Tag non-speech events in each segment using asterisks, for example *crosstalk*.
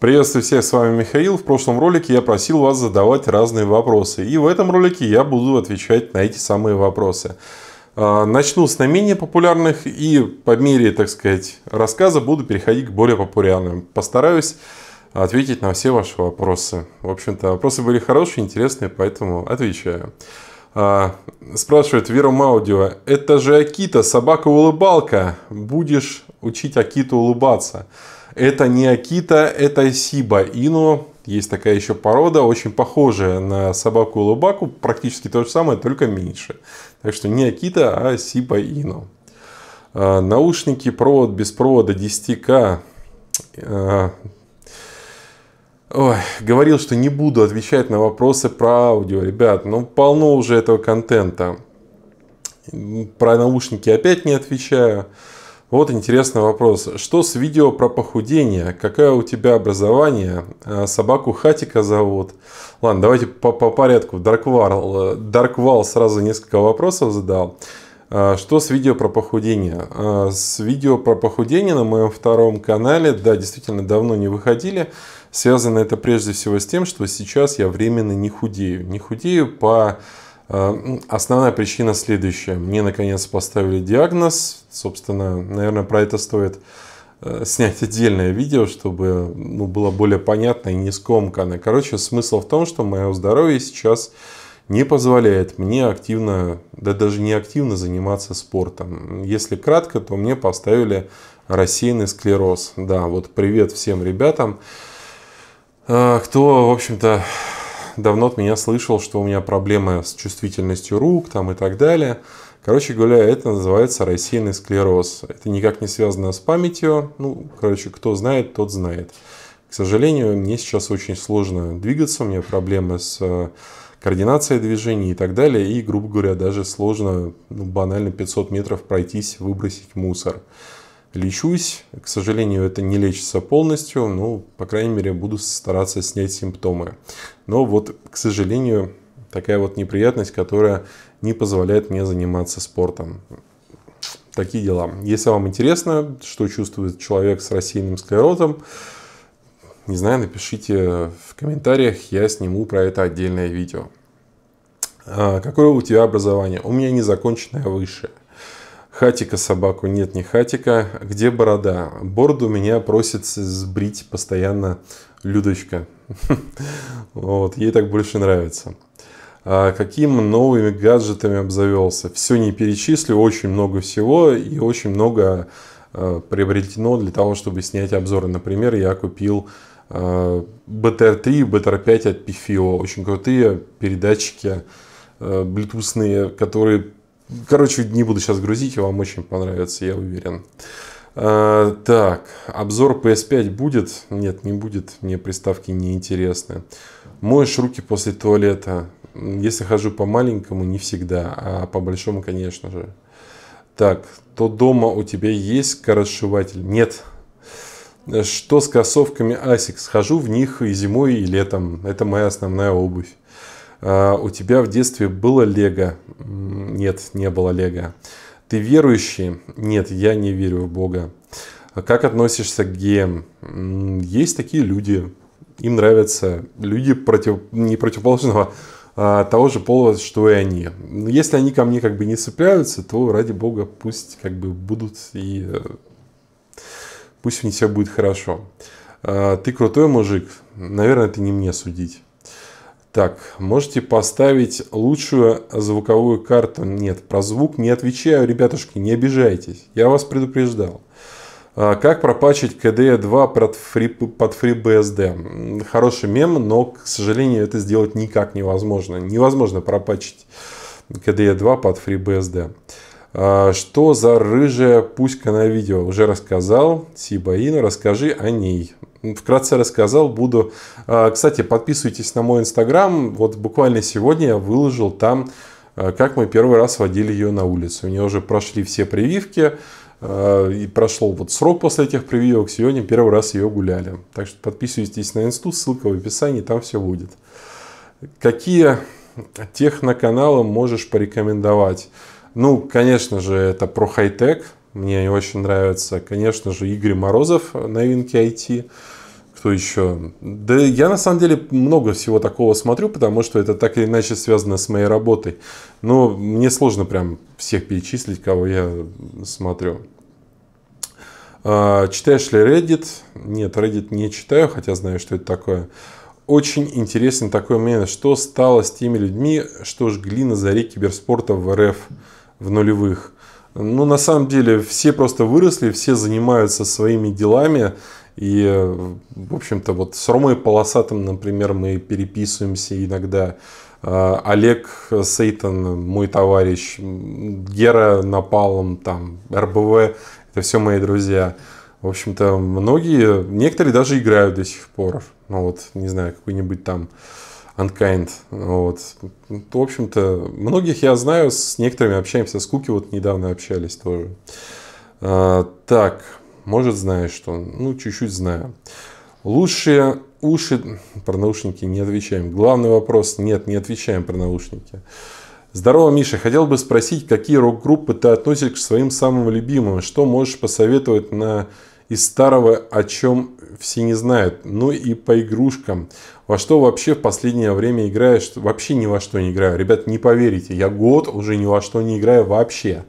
Приветствую всех, с вами Михаил. В прошлом ролике я просил вас задавать разные вопросы. И в этом ролике я буду отвечать на эти самые вопросы. А, начну с наименее популярных и по мере, так сказать, рассказа буду переходить к более популярным. Постараюсь ответить на все ваши вопросы. В общем-то, вопросы были хорошие, интересные, поэтому отвечаю. А, спрашивает Вера Аудио, это же Акита, собака-улыбалка, будешь учить Акиту улыбаться? Это не Акита, это Сиба Ино. Есть такая еще порода, очень похожая на собаку Лубаку, практически то же самое, только меньше. Так что не Акита, а Сиба Ино. А, наушники, провод без провода 10К. А, ой, говорил, что не буду отвечать на вопросы про аудио. Ребят, ну полно уже этого контента. Про наушники опять не отвечаю. Вот интересный вопрос. Что с видео про похудение? Какое у тебя образование? А, собаку Хатика зовут. Ладно, давайте по, по порядку. Дарквал. Дарквал э, сразу несколько вопросов задал. А, что с видео про похудение? А, с видео про похудение на моем втором канале, да, действительно давно не выходили. Связано это прежде всего с тем, что сейчас я временно не худею. Не худею по Э, основная причина следующая. Мне наконец поставили диагноз. Собственно, наверное, про это стоит э, снять отдельное видео, чтобы ну, было более понятно и не скомкано. Короче, смысл в том, что мое здоровье сейчас не позволяет мне активно, да даже не активно заниматься спортом. Если кратко, то мне поставили рассеянный склероз. Да, вот привет всем ребятам, э, кто, в общем-то, давно от меня слышал, что у меня проблемы с чувствительностью рук там и так далее. Короче говоря, это называется рассеянный склероз. Это никак не связано с памятью. Ну, короче, кто знает, тот знает. К сожалению, мне сейчас очень сложно двигаться, у меня проблемы с э, координацией движений и так далее. И, грубо говоря, даже сложно ну, банально 500 метров пройтись, выбросить мусор лечусь. К сожалению, это не лечится полностью, но, по крайней мере, буду стараться снять симптомы. Но вот, к сожалению, такая вот неприятность, которая не позволяет мне заниматься спортом. Такие дела. Если вам интересно, что чувствует человек с рассеянным склерозом, не знаю, напишите в комментариях, я сниму про это отдельное видео. А, какое у тебя образование? У меня незаконченное а высшее. Хатика собаку, нет, не хатика. Где борода? Бороду меня просит сбрить постоянно Людочка. *laughs* Вот, ей так больше нравится. А какими новыми гаджетами обзавелся? Все не перечислю, очень много всего и очень много э, приобретено для того, чтобы снять обзоры. Например, я купил э, BTR3 и BTR5 от Pifio. Очень крутые передатчики э, блютусные, которые Короче, не буду сейчас грузить, вам очень понравится, я уверен. А, так, обзор PS5 будет? Нет, не будет, мне приставки не интересны. Моешь руки после туалета? Если хожу по маленькому, не всегда, а по большому, конечно же. Так, то дома у тебя есть скоросшиватель? Нет. Что с кроссовками Asics? Хожу в них и зимой, и летом. Это моя основная обувь. А, у тебя в детстве было лего? Нет, не было лего. Ты верующий? Нет, я не верю в Бога. А как относишься к геям? Есть такие люди, им нравятся люди против, не противоположного а, того же пола, что и они. Если они ко мне как бы не цепляются, то ради бога пусть как бы будут и э, пусть у них все будет хорошо. А, ты крутой мужик, наверное, ты не мне судить. Так, можете поставить лучшую звуковую карту? Нет, про звук не отвечаю, ребятушки, не обижайтесь. Я вас предупреждал. А, как пропачить KDE2 под, фри, под FreeBSD? Хороший мем, но, к сожалению, это сделать никак невозможно. Невозможно пропачить KDE2 под FreeBSD. А, что за рыжая пуська на видео? Уже рассказал. Сибаин, расскажи о ней вкратце рассказал, буду... А, кстати, подписывайтесь на мой инстаграм. Вот буквально сегодня я выложил там, а, как мы первый раз водили ее на улицу. У нее уже прошли все прививки. А, и прошел вот срок после этих прививок. Сегодня первый раз ее гуляли. Так что подписывайтесь на инсту, ссылка в описании, там все будет. Какие техноканалы можешь порекомендовать? Ну, конечно же, это про хай-тек, мне очень нравятся, конечно же, Игорь Морозов, новинки IT. Кто еще? Да я на самом деле много всего такого смотрю, потому что это так или иначе связано с моей работой. Но мне сложно прям всех перечислить, кого я смотрю. А, читаешь ли Reddit? Нет, Reddit не читаю, хотя знаю, что это такое. Очень интересен такой момент, что стало с теми людьми, что жгли на заре киберспорта в РФ в нулевых. Ну, на самом деле, все просто выросли, все занимаются своими делами. И, в общем-то, вот с Ромой Полосатым, например, мы переписываемся иногда. А, Олег Сейтон, мой товарищ, Гера Напалом, там, РБВ, это все мои друзья. В общем-то, многие, некоторые даже играют до сих пор. Ну вот, не знаю, какой-нибудь там Unkind. Вот. Ну, в общем-то, многих я знаю, с некоторыми общаемся, с Куки вот недавно общались тоже. А, так, может знаешь что? Ну, чуть-чуть знаю. Лучшие уши... Про наушники не отвечаем. Главный вопрос. Нет, не отвечаем про наушники. Здорово, Миша. Хотел бы спросить, какие рок-группы ты относишь к своим самым любимым? Что можешь посоветовать на из старого, о чем все не знают. Ну и по игрушкам. Во что вообще в последнее время играешь? Вообще ни во что не играю. Ребят, не поверите, я год уже ни во что не играю вообще.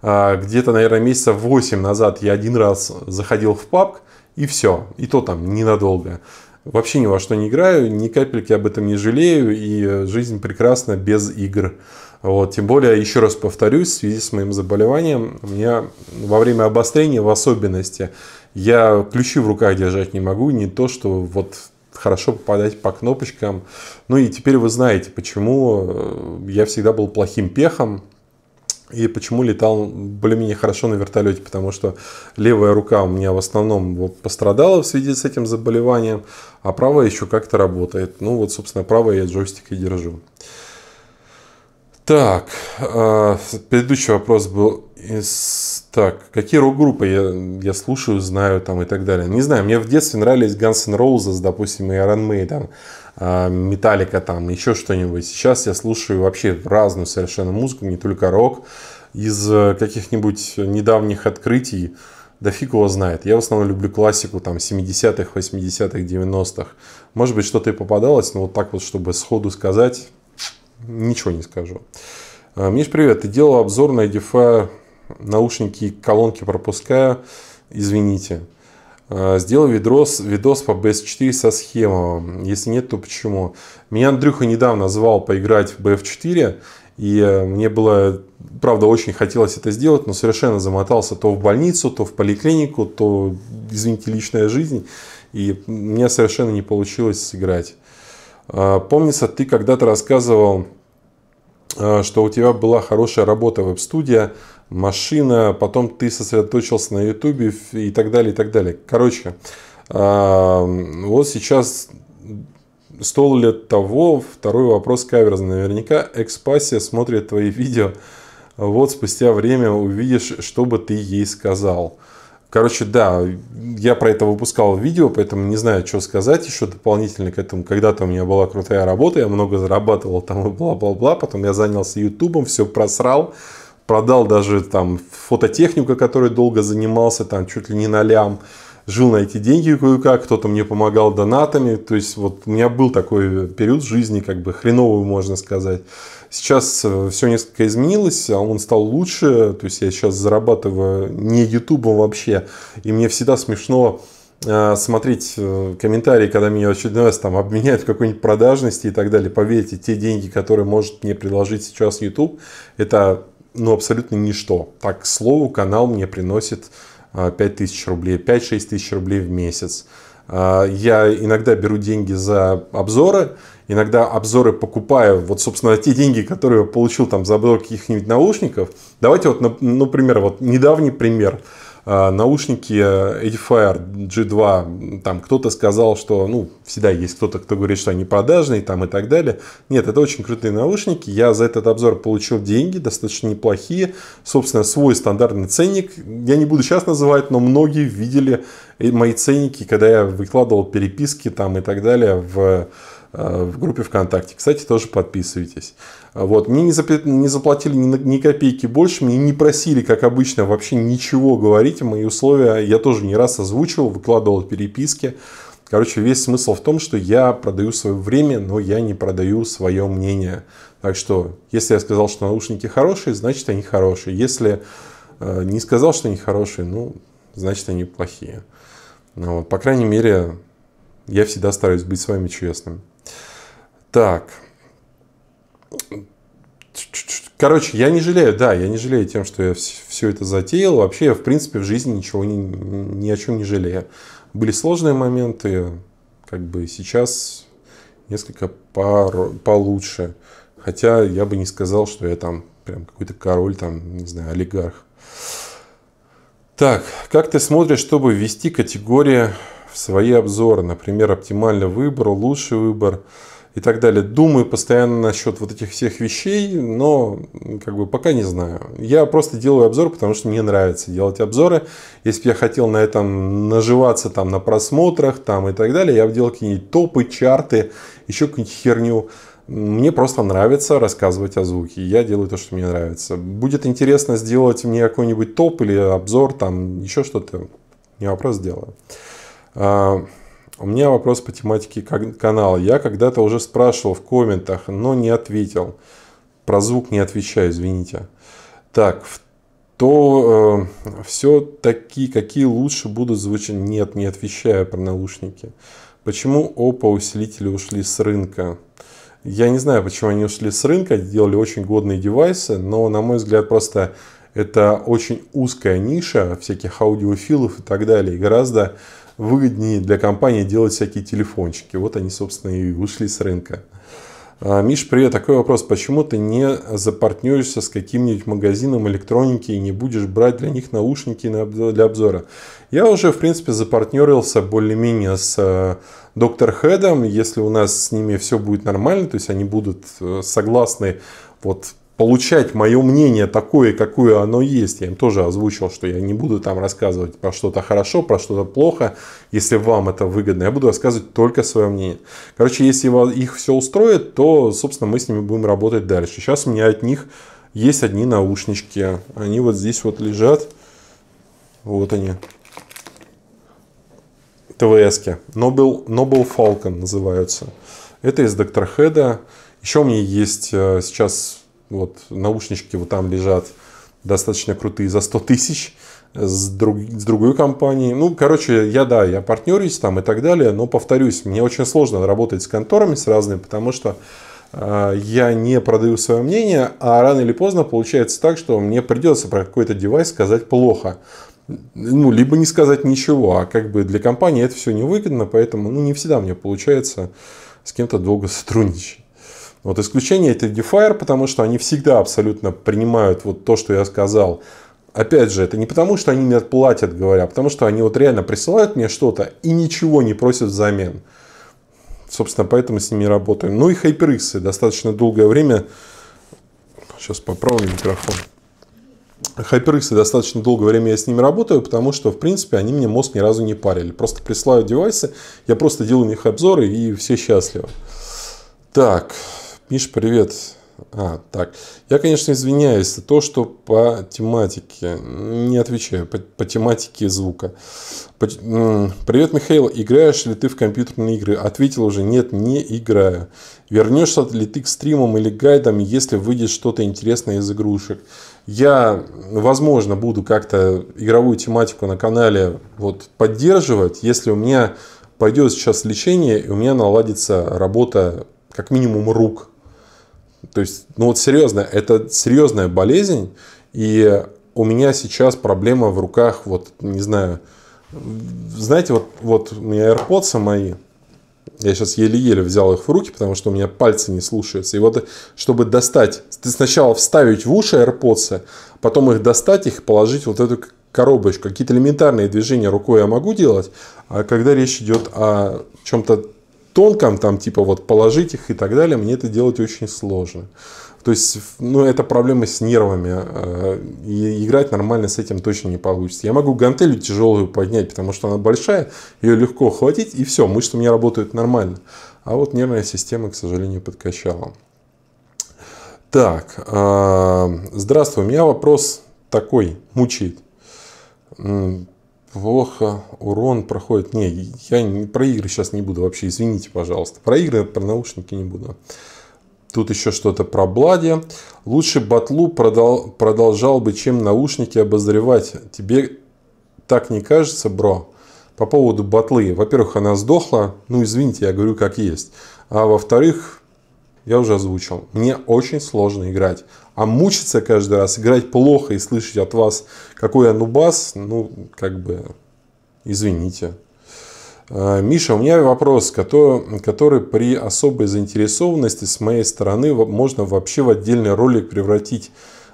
А, где-то, наверное, месяца 8 назад я один раз заходил в папк, и все. И то там ненадолго. Вообще ни во что не играю, ни капельки об этом не жалею, и э, жизнь прекрасна без игр. Вот, тем более, еще раз повторюсь, в связи с моим заболеванием, у меня во время обострения в особенности я ключи в руках держать не могу, не то, что вот хорошо попадать по кнопочкам. Ну и теперь вы знаете, почему э, я всегда был плохим пехом, и почему летал более-менее хорошо на вертолете, потому что левая рука у меня в основном пострадала в связи с этим заболеванием, а правая еще как-то работает. Ну вот, собственно, правая я джойстикой держу. Так, э, предыдущий вопрос был из, так, какие рок-группы я, я слушаю, знаю там и так далее. Не знаю, мне в детстве нравились Guns N' Roses, допустим, и Iron Maiden, а, Metallica там, еще что-нибудь. Сейчас я слушаю вообще разную совершенно музыку, не только рок. Из э, каких-нибудь недавних открытий, да фиг его знает. Я в основном люблю классику там 70-х, 80-х, 90-х. Может быть, что-то и попадалось, но вот так вот, чтобы сходу сказать, ничего не скажу. А, Миш, привет. Ты делал обзор на Edifier наушники, колонки пропускаю, извините. А, Сделал видос, видос по BS4 со схемом. Если нет, то почему? Меня Андрюха недавно звал поиграть в BF4. И э, мне было, правда, очень хотелось это сделать, но совершенно замотался то в больницу, то в поликлинику, то, извините, личная жизнь. И мне совершенно не получилось сыграть. А, помнится, ты когда-то рассказывал, а, что у тебя была хорошая работа веб-студия, машина, потом ты сосредоточился на ютубе и так далее, и так далее. Короче, вот сейчас стол лет того, второй вопрос каверзный. Наверняка экспасия смотрит твои видео, вот спустя время увидишь, что бы ты ей сказал. Короче, да, я про это выпускал видео, поэтому не знаю, что сказать еще дополнительно к этому. Когда-то у меня была крутая работа, я много зарабатывал там и бла-бла-бла. Потом я занялся Ютубом, все просрал продал даже там фототехнику, которой долго занимался, там чуть ли не на лям, жил на эти деньги кое-как, кто-то мне помогал донатами, то есть вот у меня был такой период жизни, как бы хреновый, можно сказать. Сейчас э, все несколько изменилось, а он стал лучше, то есть я сейчас зарабатываю не ютубом вообще, и мне всегда смешно э, смотреть э, комментарии, когда меня очередной раз там обменяют в какой-нибудь продажности и так далее. Поверьте, те деньги, которые может мне предложить сейчас YouTube, это ну, абсолютно ничто. Так, к слову, канал мне приносит 5000 а, рублей, 5-6 тысяч рублей в месяц. А, я иногда беру деньги за обзоры, иногда обзоры покупаю, вот, собственно, те деньги, которые я получил там за обзор каких-нибудь наушников. Давайте вот, ну, например, вот недавний пример. А, наушники э, Edifier G2, там кто-то сказал, что, ну, всегда есть кто-то, кто говорит, что они продажные там и так далее. Нет, это очень крутые наушники, я за этот обзор получил деньги, достаточно неплохие, собственно, свой стандартный ценник, я не буду сейчас называть, но многие видели э, мои ценники, когда я выкладывал переписки там и так далее в Э, в группе ВКонтакте. Кстати, тоже подписывайтесь. Вот. Мне не, зап... не заплатили ни, ни копейки больше, мне не просили, как обычно, вообще ничего говорить. Мои условия я тоже не раз озвучивал, выкладывал переписки. Короче, весь смысл в том, что я продаю свое время, но я не продаю свое мнение. Так что, если я сказал, что наушники хорошие, значит они хорошие. Если э, не сказал, что они хорошие, ну, значит они плохие. Ну вот. По крайней мере, я всегда стараюсь быть с вами честным. Так. Короче, я не жалею, да, я не жалею тем, что я все это затеял. Вообще, я, в принципе, в жизни ничего не, ни о чем не жалею. Были сложные моменты, как бы сейчас несколько пар, получше. Хотя я бы не сказал, что я там прям какой-то король, там, не знаю, олигарх. Так, как ты смотришь, чтобы ввести категории в свои обзоры? Например, оптимальный выбор, лучший выбор – и так далее. Думаю постоянно насчет вот этих всех вещей, но как бы пока не знаю. Я просто делаю обзор, потому что мне нравится делать обзоры. Если бы я хотел на этом наживаться там на просмотрах там и так далее, я бы делал какие-нибудь топы, чарты, еще какую-нибудь херню. Мне просто нравится рассказывать о звуке. Я делаю то, что мне нравится. Будет интересно сделать мне какой-нибудь топ или обзор, там еще что-то. Не вопрос сделаю. А, у меня вопрос по тематике канала. Я когда-то уже спрашивал в комментах, но не ответил. Про звук не отвечаю, извините. Так, то э, все таки, какие лучше будут звучать? Нет, не отвечаю про наушники. Почему опа усилители ушли с рынка? Я не знаю, почему они ушли с рынка, делали очень годные девайсы, но, на мой взгляд, просто это очень узкая ниша всяких аудиофилов и так далее. И гораздо выгоднее для компании делать всякие телефончики. Вот они, собственно, и вышли с рынка. А, Миш, привет. Такой вопрос. Почему ты не запартнеришься с каким-нибудь магазином электроники и не будешь брать для них наушники для обзора? Я уже, в принципе, запартнерился более-менее с э, Доктор Хедом. Если у нас с ними все будет нормально, то есть они будут э, согласны вот получать мое мнение такое, какое оно есть. Я им тоже озвучил, что я не буду там рассказывать про что-то хорошо, про что-то плохо, если вам это выгодно. Я буду рассказывать только свое мнение. Короче, если их все устроит, то, собственно, мы с ними будем работать дальше. Сейчас у меня от них есть одни наушнички. Они вот здесь вот лежат. Вот они. ТВСки. Noble, Noble Falcon называются. Это из Доктор Хеда. Еще у меня есть э, сейчас вот наушнички вот там лежат достаточно крутые за 100 тысяч с, друг, с другой компанией. Ну, короче, я, да, я партнерюсь там и так далее, но, повторюсь, мне очень сложно работать с конторами с разными, потому что э, я не продаю свое мнение, а рано или поздно получается так, что мне придется про какой-то девайс сказать плохо. Ну, либо не сказать ничего, а как бы для компании это все невыгодно, поэтому ну, не всегда мне получается с кем-то долго сотрудничать. Вот исключение это Defier, потому что они всегда абсолютно принимают вот то, что я сказал. Опять же, это не потому, что они мне платят, говоря, а потому что они вот реально присылают мне что-то и ничего не просят взамен. Собственно, поэтому с ними работаем. Ну и HyperX достаточно долгое время... Сейчас поправлю микрофон. HyperX достаточно долгое время я с ними работаю, потому что, в принципе, они мне мозг ни разу не парили. Просто присылают девайсы, я просто делаю у них обзоры и все счастливы. Так, Миш, привет. А, так. Я, конечно, извиняюсь за то, что по тематике не отвечаю, по, по тематике звука. По, Привет, Михаил. Играешь ли ты в компьютерные игры? Ответил уже, нет, не играю. Вернешься ли ты к стримам или гайдам, если выйдет что-то интересное из игрушек? Я, возможно, буду как-то игровую тематику на канале вот, поддерживать, если у меня пойдет сейчас лечение, и у меня наладится работа как минимум рук то есть, ну вот серьезно, это серьезная болезнь, и у меня сейчас проблема в руках, вот, не знаю, знаете, вот, вот у меня AirPods мои, я сейчас еле-еле взял их в руки, потому что у меня пальцы не слушаются. И вот, чтобы достать, ты сначала вставить в уши AirPods, потом их достать, их положить вот эту коробочку. Какие-то элементарные движения рукой я могу делать, а когда речь идет о чем-то толком там типа вот положить их и так далее, мне это делать очень сложно. То есть, ну, это проблема с нервами. Э, и играть нормально с этим точно не получится. Я могу гантелью тяжелую поднять, потому что она большая, ее легко хватить, и все, мышцы у меня работают нормально. А вот нервная система, к сожалению, подкачала. Так, э, здравствуй, у меня вопрос такой, мучает плохо урон проходит. Не, я про игры сейчас не буду вообще, извините, пожалуйста. Про игры, про наушники не буду. Тут еще что-то про Блади. Лучше батлу продол продолжал бы, чем наушники обозревать. Тебе так не кажется, бро? По поводу батлы. Во-первых, она сдохла. Ну, извините, я говорю как есть. А во-вторых, я уже озвучил. Мне очень сложно играть. А мучиться каждый раз, играть плохо и слышать от вас, какой я нубас, ну, как бы, извините. А, Миша, у меня вопрос, который, который при особой заинтересованности с моей стороны можно вообще в отдельный ролик превратить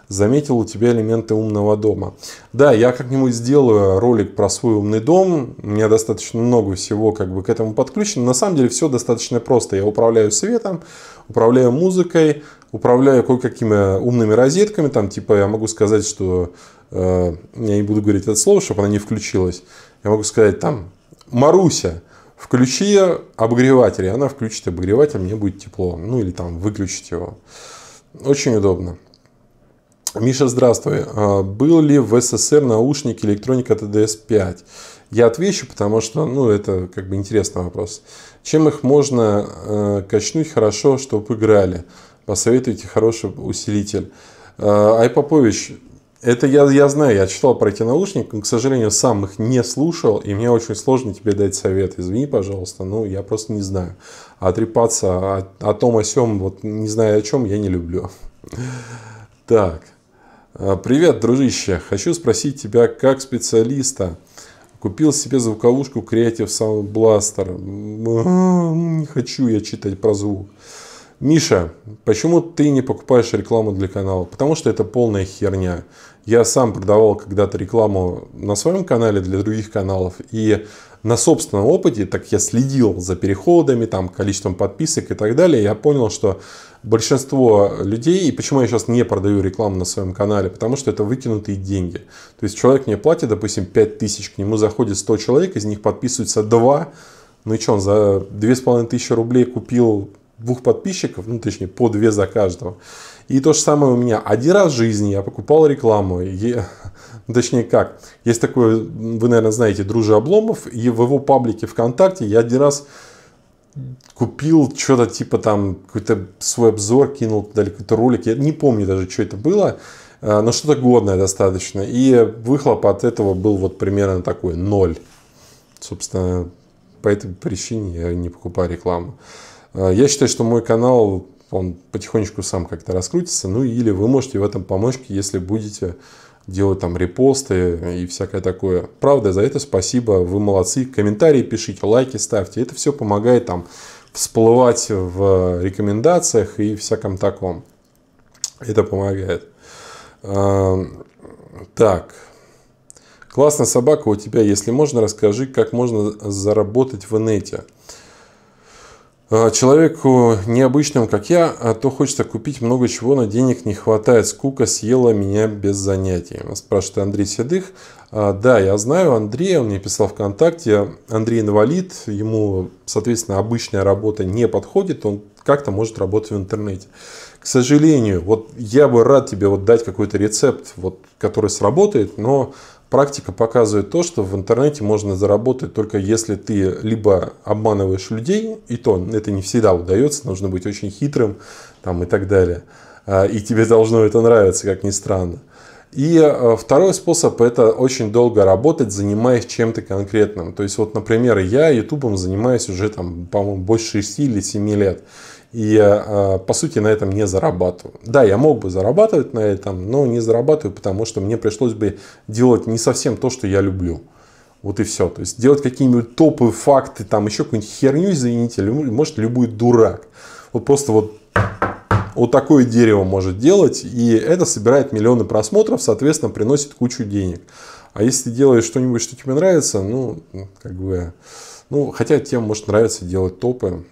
заметил у тебя элементы умного дома. Да, я как-нибудь сделаю ролик про свой умный дом. У меня достаточно много всего как бы к этому подключено. На самом деле все достаточно просто. Я управляю светом, управляю музыкой, управляю кое-какими умными розетками. Там типа я могу сказать, что... Э, я не буду говорить это слово, чтобы она не включилась. Я могу сказать там «Маруся». Включи обогреватель, и она включит обогреватель, мне будет тепло. Ну или там выключить его. Очень удобно. Миша, здравствуй. А, был ли в СССР наушники электроника ТДС-5? Я отвечу, потому что, ну, это как бы интересный вопрос. Чем их можно э, качнуть хорошо, чтобы играли? Посоветуйте хороший усилитель. Э, а, Айпопович, это я, я знаю, я читал про эти наушники, но, к сожалению, сам их не слушал, и мне очень сложно тебе дать совет. Извини, пожалуйста, но я просто не знаю. А трепаться о, о том, о сём, вот не знаю о чем, я не люблю. *laughs* Так. А, привет, дружище! Хочу спросить тебя, как специалиста, купил себе звуковушку Creative Sound Blaster. А, не хочу я читать про звук. Миша, почему ты не покупаешь рекламу для канала? Потому что это полная херня. Я сам продавал когда-то рекламу на своем канале для других каналов. И на собственном опыте, так я следил за переходами, там, количеством подписок и так далее, я понял, что большинство людей, и почему я сейчас не продаю рекламу на своем канале, потому что это выкинутые деньги. То есть человек мне платит, допустим, 5000, к нему заходит 100 человек, из них подписываются 2, ну и что, он за 2500 рублей купил двух подписчиков, ну точнее по две за каждого. И то же самое у меня. Один раз в жизни я покупал рекламу. И, ну, точнее как, есть такой, вы, наверное, знаете, Дружи Обломов, и в его паблике ВКонтакте я один раз купил что-то типа там какой-то свой обзор кинул туда или какой-то ролик. Я не помню даже, что это было, э, но что-то годное достаточно. И выхлоп от этого был вот примерно такой, ноль. Собственно, по этой причине я не покупаю рекламу. Э, я считаю, что мой канал, он потихонечку сам как-то раскрутится. Ну или вы можете в этом помочь, если будете делать там репосты и всякое такое. Правда, за это спасибо, вы молодцы. Комментарии пишите, лайки ставьте. Это все помогает там всплывать в рекомендациях и всяком таком. Это помогает. А, так. Классная собака у тебя. Если можно, расскажи, как можно заработать в инете. А, человеку необычным, как я, а то хочется купить много чего, но денег не хватает. Скука съела меня без занятий. Спрашивает Андрей Седых. А, да, я знаю Андрея, он мне писал ВКонтакте. Андрей инвалид, ему, соответственно, обычная работа не подходит, он как-то может работать в интернете. К сожалению, вот я бы рад тебе вот дать какой-то рецепт, вот, который сработает, но Практика показывает то, что в интернете можно заработать только если ты либо обманываешь людей, и то это не всегда удается, нужно быть очень хитрым там, и так далее. А, и тебе должно это нравиться, как ни странно. И э, второй способ – это очень долго работать, занимаясь чем-то конкретным. То есть, вот, например, я ютубом занимаюсь уже, там, по-моему, больше 6 или 7 лет. И, э, по сути, на этом не зарабатываю. Да, я мог бы зарабатывать на этом, но не зарабатываю, потому что мне пришлось бы делать не совсем то, что я люблю. Вот и все. То есть, делать какие-нибудь топы, факты, там еще какую-нибудь херню, извините, может, любой дурак. Вот просто вот вот такое дерево может делать, и это собирает миллионы просмотров, соответственно, приносит кучу денег. А если ты делаешь что-нибудь, что тебе нравится, ну, как бы, ну, хотя тем может нравиться делать топы,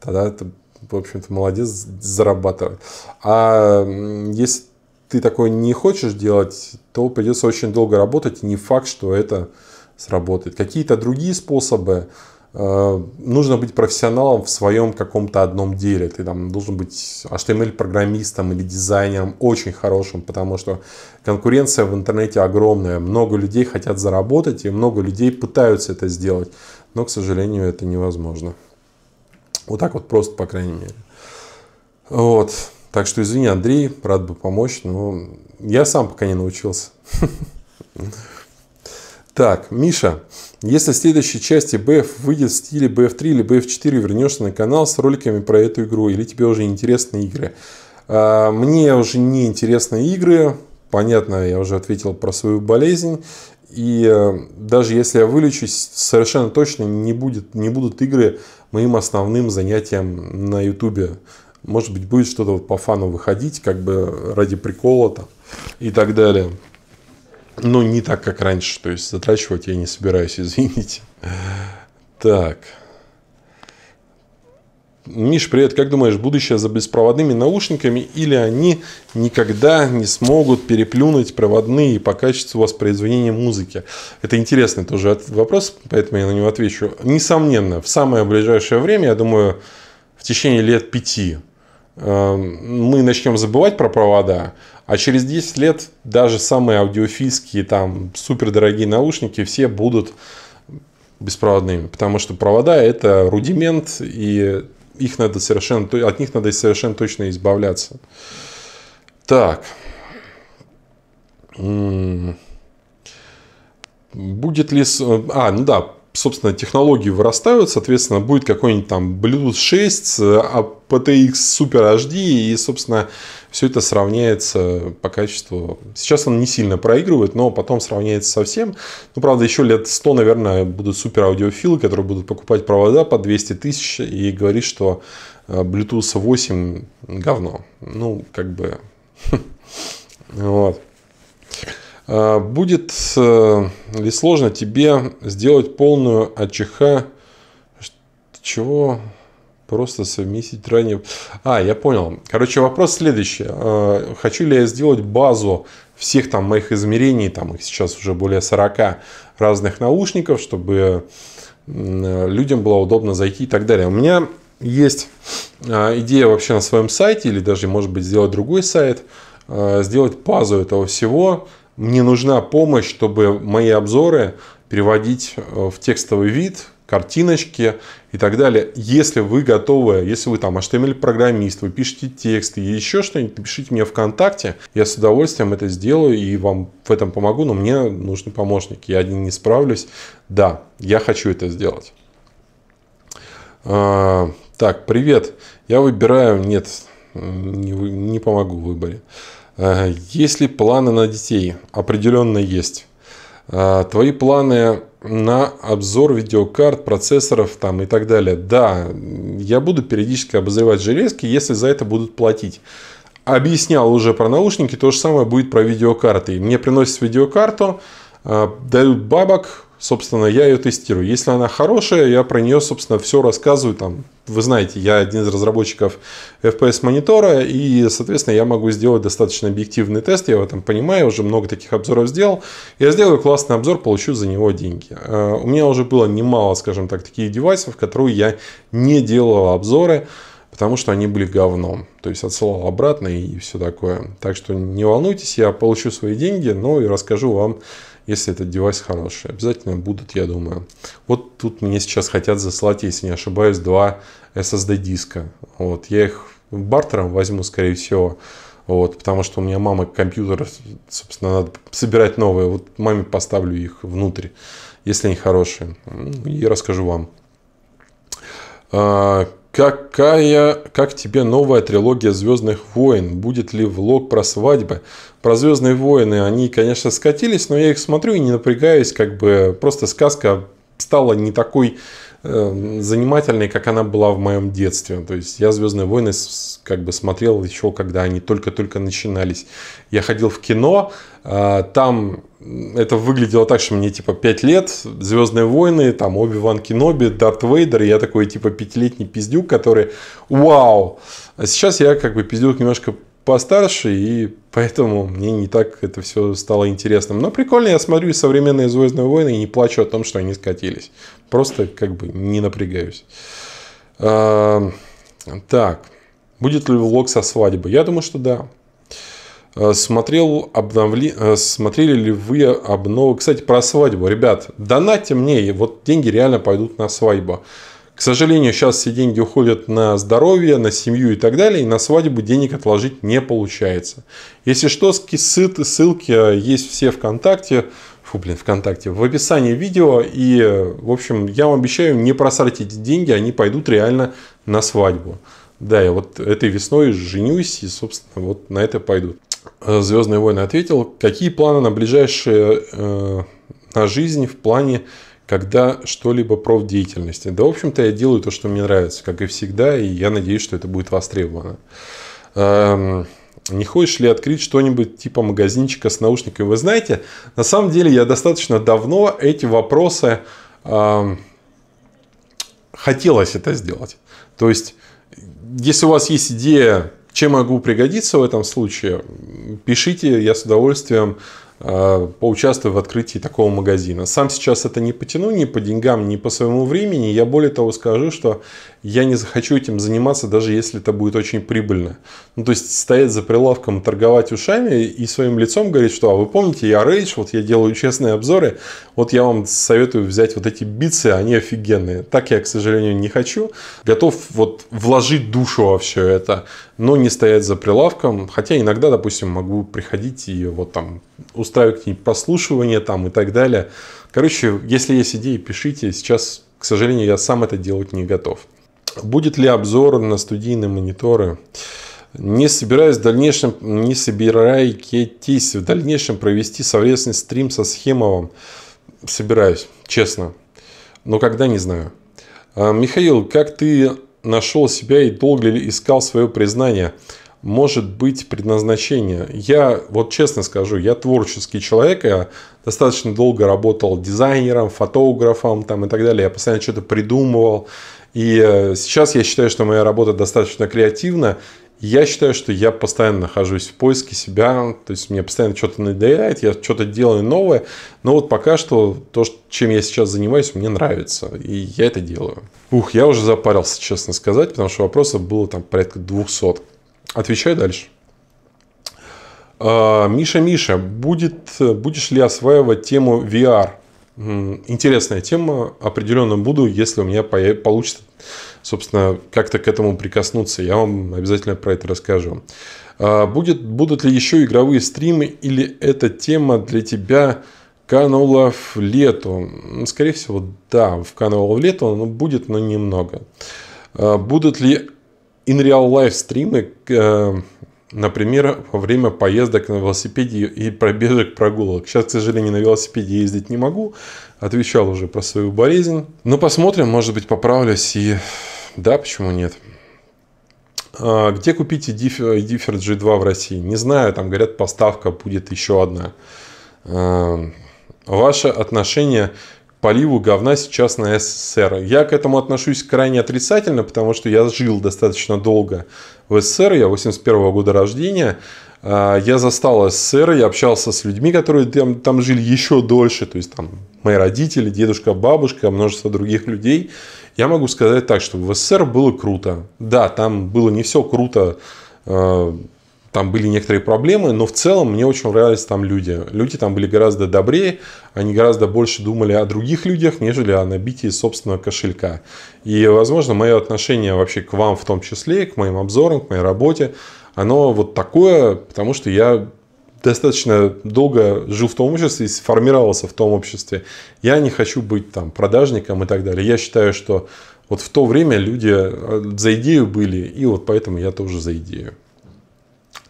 тогда это, в общем-то, молодец зарабатывать. А если ты такое не хочешь делать, то придется очень долго работать, и не факт, что это сработает. Какие-то другие способы, Э, нужно быть профессионалом в своем каком-то одном деле. Ты там должен быть HTML-программистом или дизайнером очень хорошим, потому что конкуренция в интернете огромная. Много людей хотят заработать, и много людей пытаются это сделать. Но, к сожалению, это невозможно. Вот так вот просто, по крайней мере. Вот. Так что извини, Андрей, рад бы помочь, но я сам пока не научился. *laughs* Так, Миша, если в следующей части BF выйдет в стиле BF3 или BF4, вернешься на канал с роликами про эту игру, или тебе уже интересны игры? А, мне уже не интересны игры, понятно, я уже ответил про свою болезнь, и э, даже если я вылечусь, совершенно точно не, будет, не будут игры моим основным занятием на ютубе. Может быть, будет что-то по фану выходить, как бы ради прикола там и так далее. Ну, не так, как раньше. То есть, затрачивать я не собираюсь, *laughs* извините. Так. Миш, привет. Как думаешь, будущее за беспроводными наушниками или они никогда не смогут переплюнуть проводные по качеству воспроизведения музыки? Это интересный тоже вопрос, поэтому я на него отвечу. Несомненно, в самое ближайшее время, я думаю, в течение лет пяти Эм, мы начнем забывать про провода, а через 10 лет даже самые аудиофильские, там, супердорогие наушники все будут беспроводными, потому что провода – это рудимент, и их надо совершенно, от них надо совершенно точно избавляться. Так. Будет ли... Э, а, ну да, собственно, технологии вырастают, соответственно, будет какой-нибудь там Bluetooth 6, а, PTX Super HD, и, собственно, все это сравняется по качеству. Сейчас он не сильно проигрывает, но потом сравняется со всем. Ну, правда, еще лет 100, наверное, будут супер аудиофилы, которые будут покупать провода по 200 тысяч и говорить, что э, Bluetooth 8 говно. Ну, как бы... *laughs* Вот. А, будет э, ли сложно тебе сделать полную АЧХ? Чего? Просто совместить ранее. А, я понял. Короче, вопрос следующий. А, хочу ли я сделать базу всех там моих измерений, там их сейчас уже более 40 разных наушников, чтобы людям было удобно зайти и так далее. У меня есть а, идея вообще на своем сайте, или даже, может быть, сделать другой сайт, сделать базу этого всего – мне нужна помощь, чтобы мои обзоры переводить э, в текстовый вид, картиночки и так далее. Если вы готовы, если вы там HTML-программист, вы пишете тексты и еще что-нибудь, напишите мне ВКонтакте. Я с удовольствием это сделаю и вам в этом помогу, но мне нужны помощники. Я один не справлюсь. Да, я хочу это сделать. А, так, привет. Я выбираю... Нет, не, не помогу в выборе. Э, если планы на детей определенно есть, э, твои планы на обзор видеокарт, процессоров там и так далее. Да, я буду периодически обозревать железки, если за это будут платить. Объяснял уже про наушники, то же самое будет про видеокарты. Мне приносят видеокарту, э, дают бабок, собственно, я ее тестирую. Если она хорошая, я про нее, собственно, все рассказываю. Там, вы знаете, я один из разработчиков FPS монитора, и, соответственно, я могу сделать достаточно объективный тест, я в этом понимаю, уже много таких обзоров сделал. Я сделаю классный обзор, получу за него деньги. А, у меня уже было немало, скажем так, таких девайсов, которые я не делал обзоры, потому что они были говном. То есть отсылал обратно и все такое. Так что не волнуйтесь, я получу свои деньги, ну и расскажу вам если этот девайс хороший. Обязательно будут, я думаю. Вот тут мне сейчас хотят заслать, если не ошибаюсь, два SSD диска. Вот, я их бартером возьму, скорее всего. Вот, потому что у меня мама компьютер, собственно, надо собирать новые. Вот маме поставлю их внутрь, если они хорошие. Ну, и расскажу вам. А, Какая, как тебе новая трилогия «Звездных войн»? Будет ли влог про свадьбы? Про «Звездные войны» они, конечно, скатились, но я их смотрю и не напрягаюсь, как бы просто сказка стала не такой Эм, занимательной, как она была в моем детстве. То есть я «Звездные войны» как бы смотрел еще, когда они только-только начинались. Я ходил в кино, а, там это выглядело так, что мне типа 5 лет, «Звездные войны», там Оби-Ван Кеноби, Дарт Вейдер, я такой типа пятилетний пиздюк, который «Вау!» А сейчас я как бы пиздюк немножко постарше, и поэтому мне не так это все стало интересным. Но прикольно, я смотрю современные «Звездные войны» и не плачу о том, что они скатились. Просто как бы не напрягаюсь. Эм, так, будет ли влог со свадьбы? Я думаю, что да. Э, смотрел, обновли... Э, смотрели ли вы обнову? Кстати, про свадьбу. Ребят, донатьте мне, вот деньги реально пойдут на свадьбу. К сожалению, сейчас все деньги уходят на здоровье, на семью и так далее, и на свадьбу денег отложить не получается. Если что, ссылки, есть все ВКонтакте, фу, блин, ВКонтакте, в описании видео, и, в общем, я вам обещаю, не просрать эти деньги, они пойдут реально на свадьбу. Да, я вот этой весной женюсь, и, собственно, вот на это пойдут. Звездные войны ответил, какие планы на ближайшие, э, на жизнь в плане когда что-либо профдеятельности. Да, в общем-то, я делаю то, что мне нравится, как и всегда, и я надеюсь, что это будет востребовано. Эм, не хочешь ли открыть что-нибудь типа магазинчика с наушниками? Вы знаете, на самом деле я достаточно давно эти вопросы эм, хотелось это сделать. То есть, если у вас есть идея, чем могу пригодиться в этом случае, пишите, я с удовольствием Э, поучаствуй в открытии такого магазина. Сам сейчас это не потяну ни по деньгам, ни по своему времени. Я более того скажу, что я не захочу этим заниматься, даже если это будет очень прибыльно. Ну, то есть стоять за прилавком, торговать ушами и своим лицом говорить, что а вы помните, я рейдж, вот я делаю честные обзоры, вот я вам советую взять вот эти бицы, они офигенные. Так я, к сожалению, не хочу. Готов вот вложить душу во все это, но не стоять за прилавком. Хотя иногда, допустим, могу приходить и вот там устраивать какие-нибудь прослушивания там и так далее. Короче, если есть идеи, пишите. Сейчас, к сожалению, я сам это делать не готов. Будет ли обзор на студийные мониторы? Не собираюсь в дальнейшем, не собирайтесь в дальнейшем провести совместный стрим со Схемовым. Собираюсь, честно. Но когда, не знаю. А, Михаил, как ты нашел себя и долго ли искал свое признание? может быть предназначение. Я, вот честно скажу, я творческий человек, я достаточно долго работал дизайнером, фотографом там, и так далее. Я постоянно что-то придумывал. И э, сейчас я считаю, что моя работа достаточно креативна. Я считаю, что я постоянно нахожусь в поиске себя, то есть мне постоянно что-то надоедает, я что-то делаю новое, но вот пока что то, чем я сейчас занимаюсь, мне нравится, и я это делаю. Ух, я уже запарился, честно сказать, потому что вопросов было там порядка 200. Отвечай дальше. А, Миша, Миша, будет, будешь ли осваивать тему VR? Интересная тема, определенно буду, если у меня получится, собственно, как-то к этому прикоснуться. Я вам обязательно про это расскажу. А, будет, будут ли еще игровые стримы или эта тема для тебя канула в лету? Ну, скорее всего, да, в канула в лету, но будет, но немного. А, будут ли in real life стримы, э, например, во время поездок на велосипеде и пробежек, прогулок. Сейчас, к сожалению, на велосипеде ездить не могу. Отвечал уже про свою болезнь. Но ну, посмотрим, может быть, поправлюсь и... Да, почему нет? А, где купить Edifer G2 в России? Не знаю, там говорят, поставка будет еще одна. А, ваше отношение поливу говна сейчас на СССР. Я к этому отношусь крайне отрицательно, потому что я жил достаточно долго в СССР, я 81 -го года рождения, а, я застал СССР, я общался с людьми, которые там, там жили еще дольше, то есть там мои родители, дедушка, бабушка, множество других людей. Я могу сказать так, что в СССР было круто. Да, там было не все круто, а, там были некоторые проблемы, но в целом мне очень нравились там люди. Люди там были гораздо добрее, они гораздо больше думали о других людях, нежели о набитии собственного кошелька. И, возможно, мое отношение вообще к вам в том числе, к моим обзорам, к моей работе, оно вот такое, потому что я достаточно долго жил в том обществе и сформировался в том обществе. Я не хочу быть там продажником и так далее. Я считаю, что вот в то время люди э, за идею были, и вот поэтому я тоже за идею.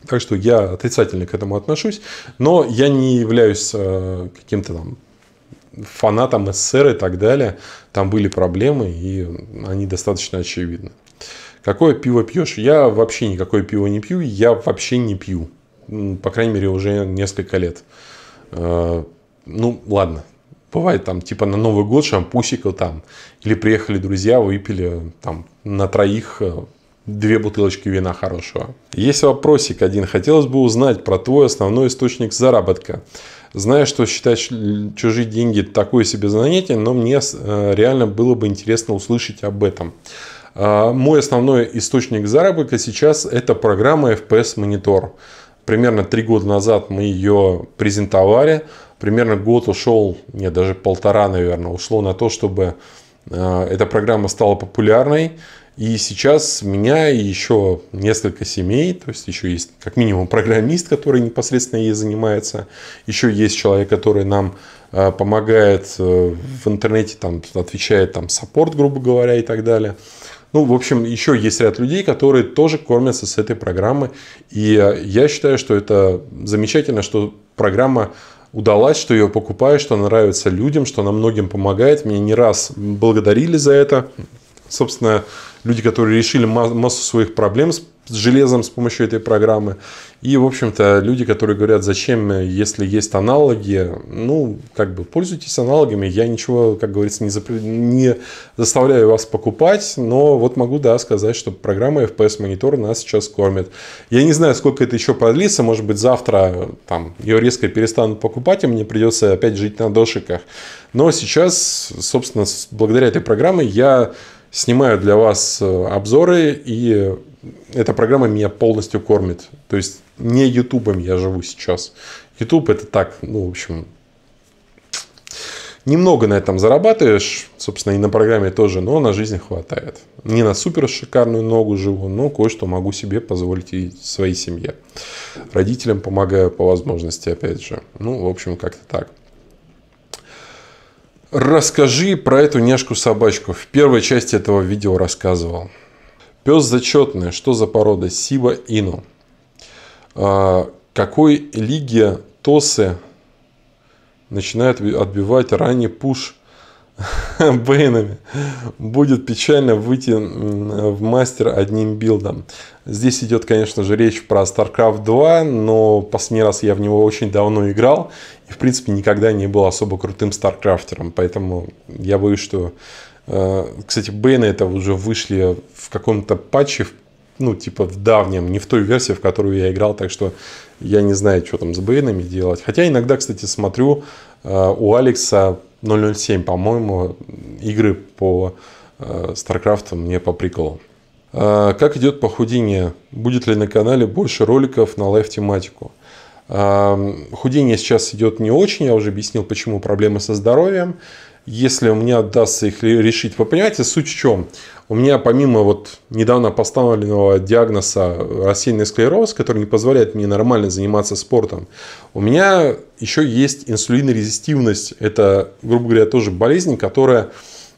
Так что я отрицательно к этому отношусь, но я не являюсь э, каким-то там фанатом СССР и так далее. Там были проблемы, и они достаточно очевидны. Какое пиво пьешь? Я вообще никакое пиво не пью, я вообще не пью. По крайней мере, уже несколько лет. Э, ну, ладно. Бывает там, типа на Новый год шампусиков там. Или приехали друзья, выпили там на троих э, две бутылочки вина хорошего. Есть вопросик один. Хотелось бы узнать про твой основной источник заработка. Знаю, что считать чужие деньги такое себе занятие, но мне э, реально было бы интересно услышать об этом. А, мой основной источник заработка сейчас это программа FPS Monitor. Примерно три года назад мы ее презентовали. Примерно год ушел, нет, даже полтора, наверное, ушло на то, чтобы э, эта программа стала популярной. И сейчас меня и еще несколько семей, то есть еще есть как минимум программист, который непосредственно ей занимается, еще есть человек, который нам э, помогает э, в интернете, там, отвечает там саппорт, грубо говоря, и так далее. Ну, в общем, еще есть ряд людей, которые тоже кормятся с этой программы. И э, я считаю, что это замечательно, что программа удалась, что ее покупают, что нравится людям, что она многим помогает. Меня не раз благодарили за это. Собственно, люди, которые решили массу своих проблем с железом с помощью этой программы. И, в общем-то, люди, которые говорят, зачем, если есть аналоги, ну, как бы, пользуйтесь аналогами. Я ничего, как говорится, не, запр... не заставляю вас покупать, но вот могу, да, сказать, что программа FPS Monitor нас сейчас кормит. Я не знаю, сколько это еще продлится, может быть, завтра там ее резко перестанут покупать, и мне придется опять жить на дошиках. Но сейчас, собственно, благодаря этой программе я снимаю для вас э, обзоры, и эта программа меня полностью кормит. То есть не ютубом я живу сейчас. Ютуб это так, ну, в общем, немного на этом зарабатываешь, собственно, и на программе тоже, но на жизнь хватает. Не на супер шикарную ногу живу, но кое-что могу себе позволить и своей семье. Родителям помогаю по возможности, опять же. Ну, в общем, как-то так. Расскажи про эту нежку-собачку. В первой части этого видео рассказывал. Пес зачетный. Что за порода? Сиба Ину. А, какой лиги Тосы начинает отбивать ранний пуш *laughs* бейнами. Будет печально выйти в мастер одним билдом. Здесь идет, конечно же, речь про StarCraft 2, но последний раз я в него очень давно играл. И, в принципе, никогда не был особо крутым старкрафтером. Поэтому я боюсь, что... Э, кстати, Бейны это уже вышли в каком-то патче, ну, типа в давнем, не в той версии, в которую я играл, так что я не знаю, что там с Бейнами делать. Хотя иногда, кстати, смотрю, э, у Алекса 007, по-моему, игры по э, StarCraft мне по приколу. А, как идет похудение? Будет ли на канале больше роликов на лайф тематику а, Худение сейчас идет не очень, я уже объяснил, почему проблемы со здоровьем если у меня удастся их решить. Вы понимаете, суть в чем? У меня помимо вот недавно поставленного диагноза э, рассеянный склероз, который не позволяет мне нормально заниматься спортом, у меня еще есть инсулинорезистивность. Это, грубо говоря, тоже болезнь, которая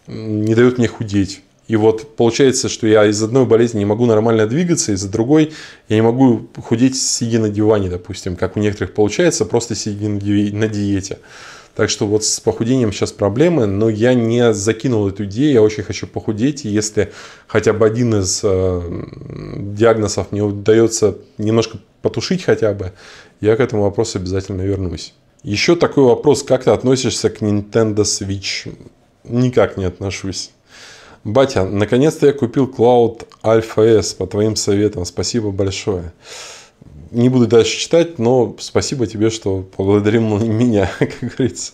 не дает мне худеть. И вот получается, что я из одной болезни не могу нормально двигаться, из-за другой я не могу худеть сидя на диване, допустим, как у некоторых получается, просто сидя на диете. Так что вот с похудением сейчас проблемы, но я не закинул эту идею, я очень хочу похудеть. И если хотя бы один из э, диагнозов мне удается немножко потушить хотя бы, я к этому вопросу обязательно вернусь. Еще такой вопрос, как ты относишься к Nintendo Switch? Никак не отношусь. Батя, наконец-то я купил Cloud Alpha S по твоим советам. Спасибо большое не буду дальше читать, но спасибо тебе, что поблагодарил меня, *laughs* как говорится.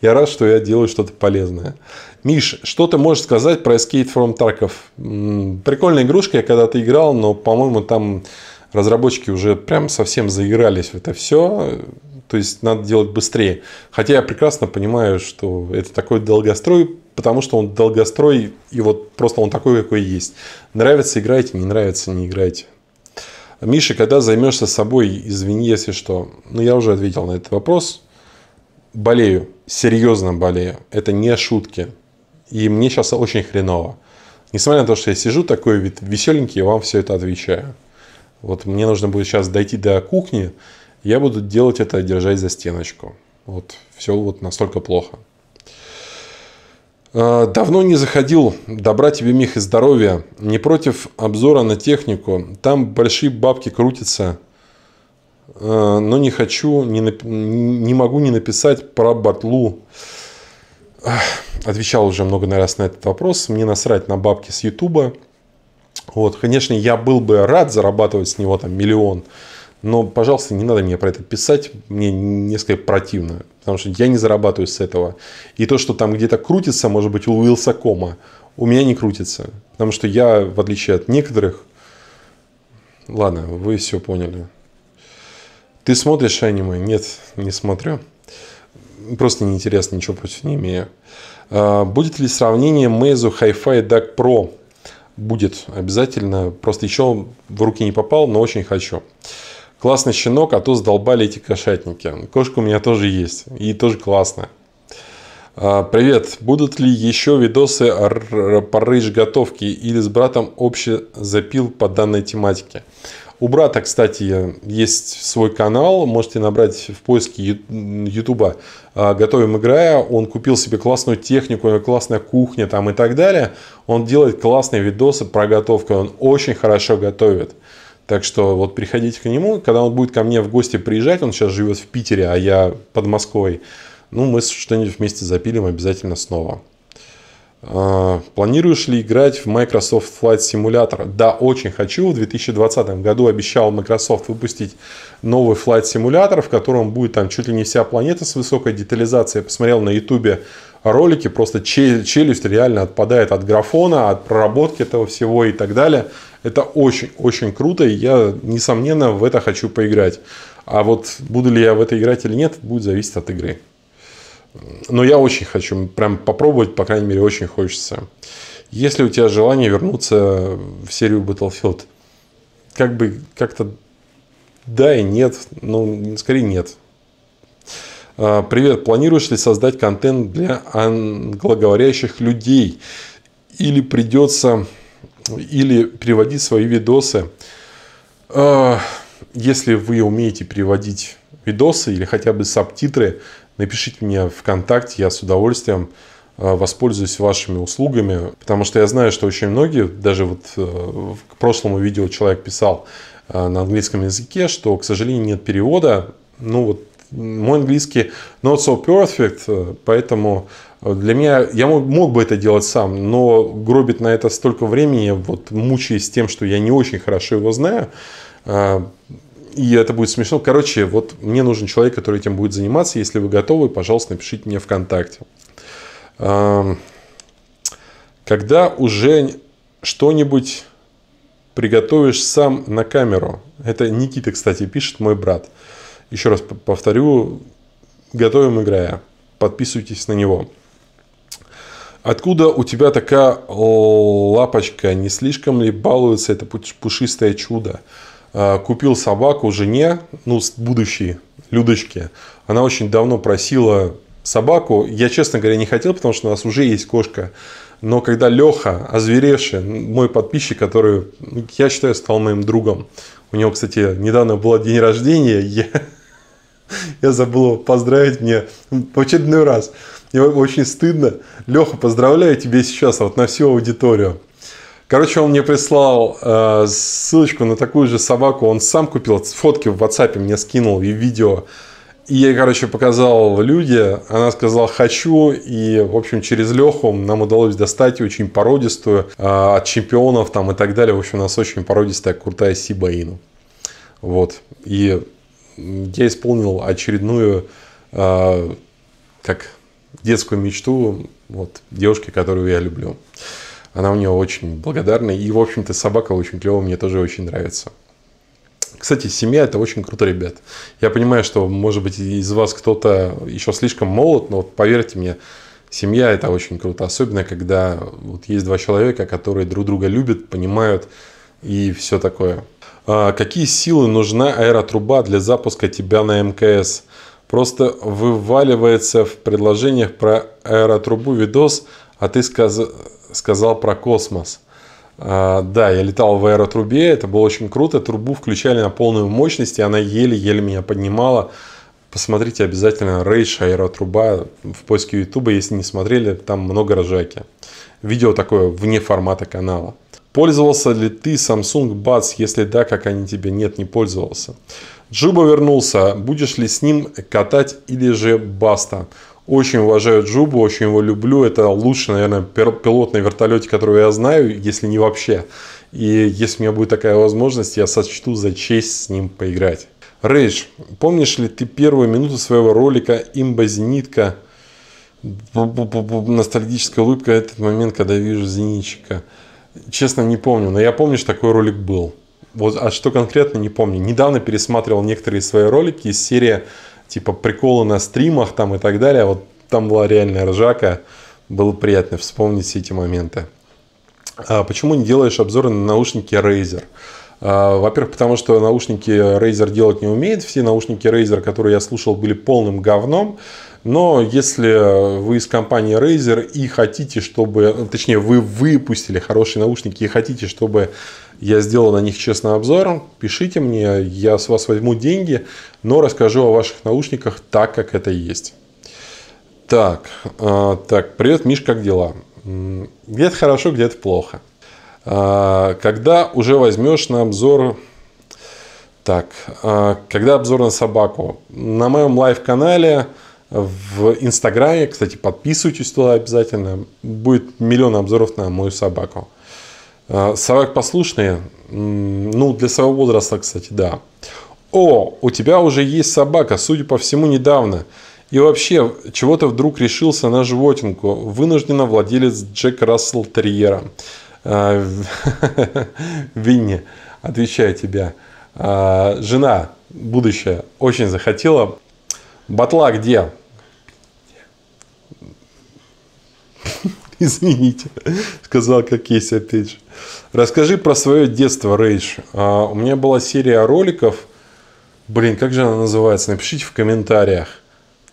Я рад, что я делаю что-то полезное. Миш, что ты можешь сказать про Escape from Tarkov? Прикольная игрушка, я когда-то играл, но, по-моему, там разработчики уже прям совсем заигрались в это все. То есть надо делать быстрее. Хотя я прекрасно понимаю, что это такой долгострой, потому что он долгострой, и вот просто он такой, какой есть. Нравится, играйте, не нравится, не играйте. Миша, когда займешься собой, извини, если что. Ну, я уже ответил на этот вопрос. Болею, серьезно болею. Это не шутки. И мне сейчас очень хреново. Несмотря на то, что я сижу такой вид веселенький, я вам все это отвечаю. Вот мне нужно будет сейчас дойти до кухни, я буду делать это, держась за стеночку. Вот все вот настолько плохо. Э, давно не заходил. Добра тебе, Мих, и здоровья. Не против обзора на технику. Там большие бабки крутятся. Э, но не хочу, не, нап... не могу не написать про батлу. Отвечал уже много раз на этот вопрос. Мне насрать на бабки с Ютуба. Вот, конечно, я был бы рад зарабатывать с него там миллион. Но, пожалуйста, не надо мне про это писать, мне несколько противно, потому что я не зарабатываю с этого. И то, что там где-то крутится, может быть, у Уилса Кома, у меня не крутится. Потому что я, в отличие от некоторых, ладно, вы все поняли. Ты смотришь аниме? Нет, не смотрю. Просто неинтересно, ничего против не имею. А, будет ли сравнение Meizu Hi-Fi DAC Pro? Будет обязательно. Просто еще в руки не попал, но очень хочу. Классный щенок, а то сдолбали эти кошатники. Кошка у меня тоже есть. И тоже классная. А, привет. Будут ли еще видосы по рыжготовке или с братом общий запил по данной тематике? У брата, кстати, есть свой канал. Можете набрать в поиске Ютуба а, «Готовим играя». Он купил себе классную технику, у него классная кухня там и так далее. Он делает классные видосы про готовку. Он очень хорошо готовит. Так что вот приходите к нему. Когда он будет ко мне в гости приезжать, он сейчас живет в Питере, а я под Москвой. Ну, мы что-нибудь вместе запилим обязательно снова. А, планируешь ли играть в Microsoft Flight Simulator? Да, очень хочу. В 2020 году обещал Microsoft выпустить новый Flight Simulator, в котором будет там чуть ли не вся планета с высокой детализацией. Я посмотрел на YouTube ролики, просто челюсть реально отпадает от графона, от проработки этого всего и так далее. Это очень-очень круто, и я, несомненно, в это хочу поиграть. А вот буду ли я в это играть или нет, будет зависеть от игры. Но я очень хочу прям попробовать, по крайней мере, очень хочется. Если у тебя желание вернуться в серию Battlefield, как бы как-то да и нет, ну, скорее нет. А, привет, планируешь ли создать контент для англоговорящих людей? Или придется или переводить свои видосы? А, если вы умеете переводить видосы или хотя бы субтитры, напишите мне ВКонтакте, я с удовольствием э, воспользуюсь вашими услугами, потому что я знаю, что очень многие, даже вот э, к прошлому видео человек писал э, на английском языке, что, к сожалению, нет перевода. Ну вот мой английский not so perfect, поэтому для меня, я мог, мог бы это делать сам, но гробит на это столько времени, вот мучаясь тем, что я не очень хорошо его знаю, и это будет смешно. Короче, вот мне нужен человек, который этим будет заниматься. Если вы готовы, пожалуйста, напишите мне ВКонтакте. Когда уже что-нибудь приготовишь сам на камеру. Это Никита, кстати, пишет, мой брат. Еще раз повторю, готовим играя. Подписывайтесь на него. Откуда у тебя такая лапочка? Не слишком ли балуется это пушистое чудо? Э, купил собаку жене, ну, будущей Людочке. Она очень давно просила собаку. Я, честно говоря, не хотел, потому что у нас уже есть кошка. Но когда Леха, озверевший, мой подписчик, который, ну, я считаю, стал моим другом. У него, кстати, недавно был день рождения. *laughs* Я, я забыл поздравить мне в очередной раз. Мне очень стыдно. Леха, поздравляю тебя сейчас вот на всю аудиторию. Короче, он мне прислал э, ссылочку на такую же собаку. Он сам купил фотки в WhatsApp, мне скинул и видео. И я, короче, показал люди. Она сказала «хочу». И, в общем, через Леху нам удалось достать очень породистую э, от чемпионов там и так далее. В общем, у нас очень породистая крутая Сибаину. Вот. И я исполнил очередную э, как детскую мечту вот, девушки, которую я люблю. Она у нее очень благодарна. И, в общем-то, собака очень клевая, мне тоже очень нравится. Кстати, семья – это очень круто, ребят. Я понимаю, что, может быть, из вас кто-то еще слишком молод, но вот поверьте мне, семья – это очень круто. Особенно, когда вот есть два человека, которые друг друга любят, понимают и все такое. А какие силы нужна аэротруба для запуска тебя на МКС? Просто вываливается в предложениях про аэротрубу видос, а ты сказал сказал про космос. А, да, я летал в аэротрубе, это было очень круто. Трубу включали на полную мощность, и она еле-еле меня поднимала. Посмотрите обязательно Рейдж аэротруба в поиске Ютуба, если не смотрели, там много ржаки. Видео такое вне формата канала. Пользовался ли ты Samsung Buds? Если да, как они тебе? Нет, не пользовался. Джуба вернулся. Будешь ли с ним катать или же баста? Очень уважаю Джубу, очень его люблю. Это лучший, наверное, пилотный вертолет, который я знаю, если не вообще. И если у меня будет такая возможность, я сочту за честь с ним поиграть. Рейдж, помнишь ли ты первую минуту своего ролика «Имба Зенитка»? Ностальгическая улыбка – этот момент, когда вижу Зенитчика. Честно, не помню, но я помню, что такой ролик был. Вот, а что конкретно, не помню. Недавно пересматривал некоторые свои ролики из серии типа приколы на стримах там и так далее. Вот там была реальная ржака. Было приятно вспомнить все эти моменты. А почему не делаешь обзоры на наушники Razer? А, во-первых, потому что наушники Razer делать не умеет. Все наушники Razer, которые я слушал, были полным говном. Но если вы из компании Razer и хотите, чтобы... Точнее, вы выпустили хорошие наушники и хотите, чтобы я сделал на них честный обзор. Пишите мне, я с вас возьму деньги, но расскажу о ваших наушниках так, как это есть. Так, э, так, привет, Миш, как дела? Где-то хорошо, где-то плохо. Э, когда уже возьмешь на обзор... Так, э, когда обзор на собаку? На моем лайв-канале в Инстаграме, кстати, подписывайтесь туда обязательно, будет миллион обзоров на мою собаку. А, Собак послушные, Ну, для своего возраста, кстати, да. О, у тебя уже есть собака, судя по всему, недавно. И вообще, чего-то вдруг решился на животинку. Вынужденно владелец Джек Рассел Терьера. А, *laughs* Винни, отвечаю тебе, а, Жена, будущая, очень захотела. Батла где? *laughs* Извините, *laughs* сказал как есть опять же. Расскажи про свое детство, Рейдж. А, у меня была серия роликов. Блин, как же она называется? Напишите в комментариях.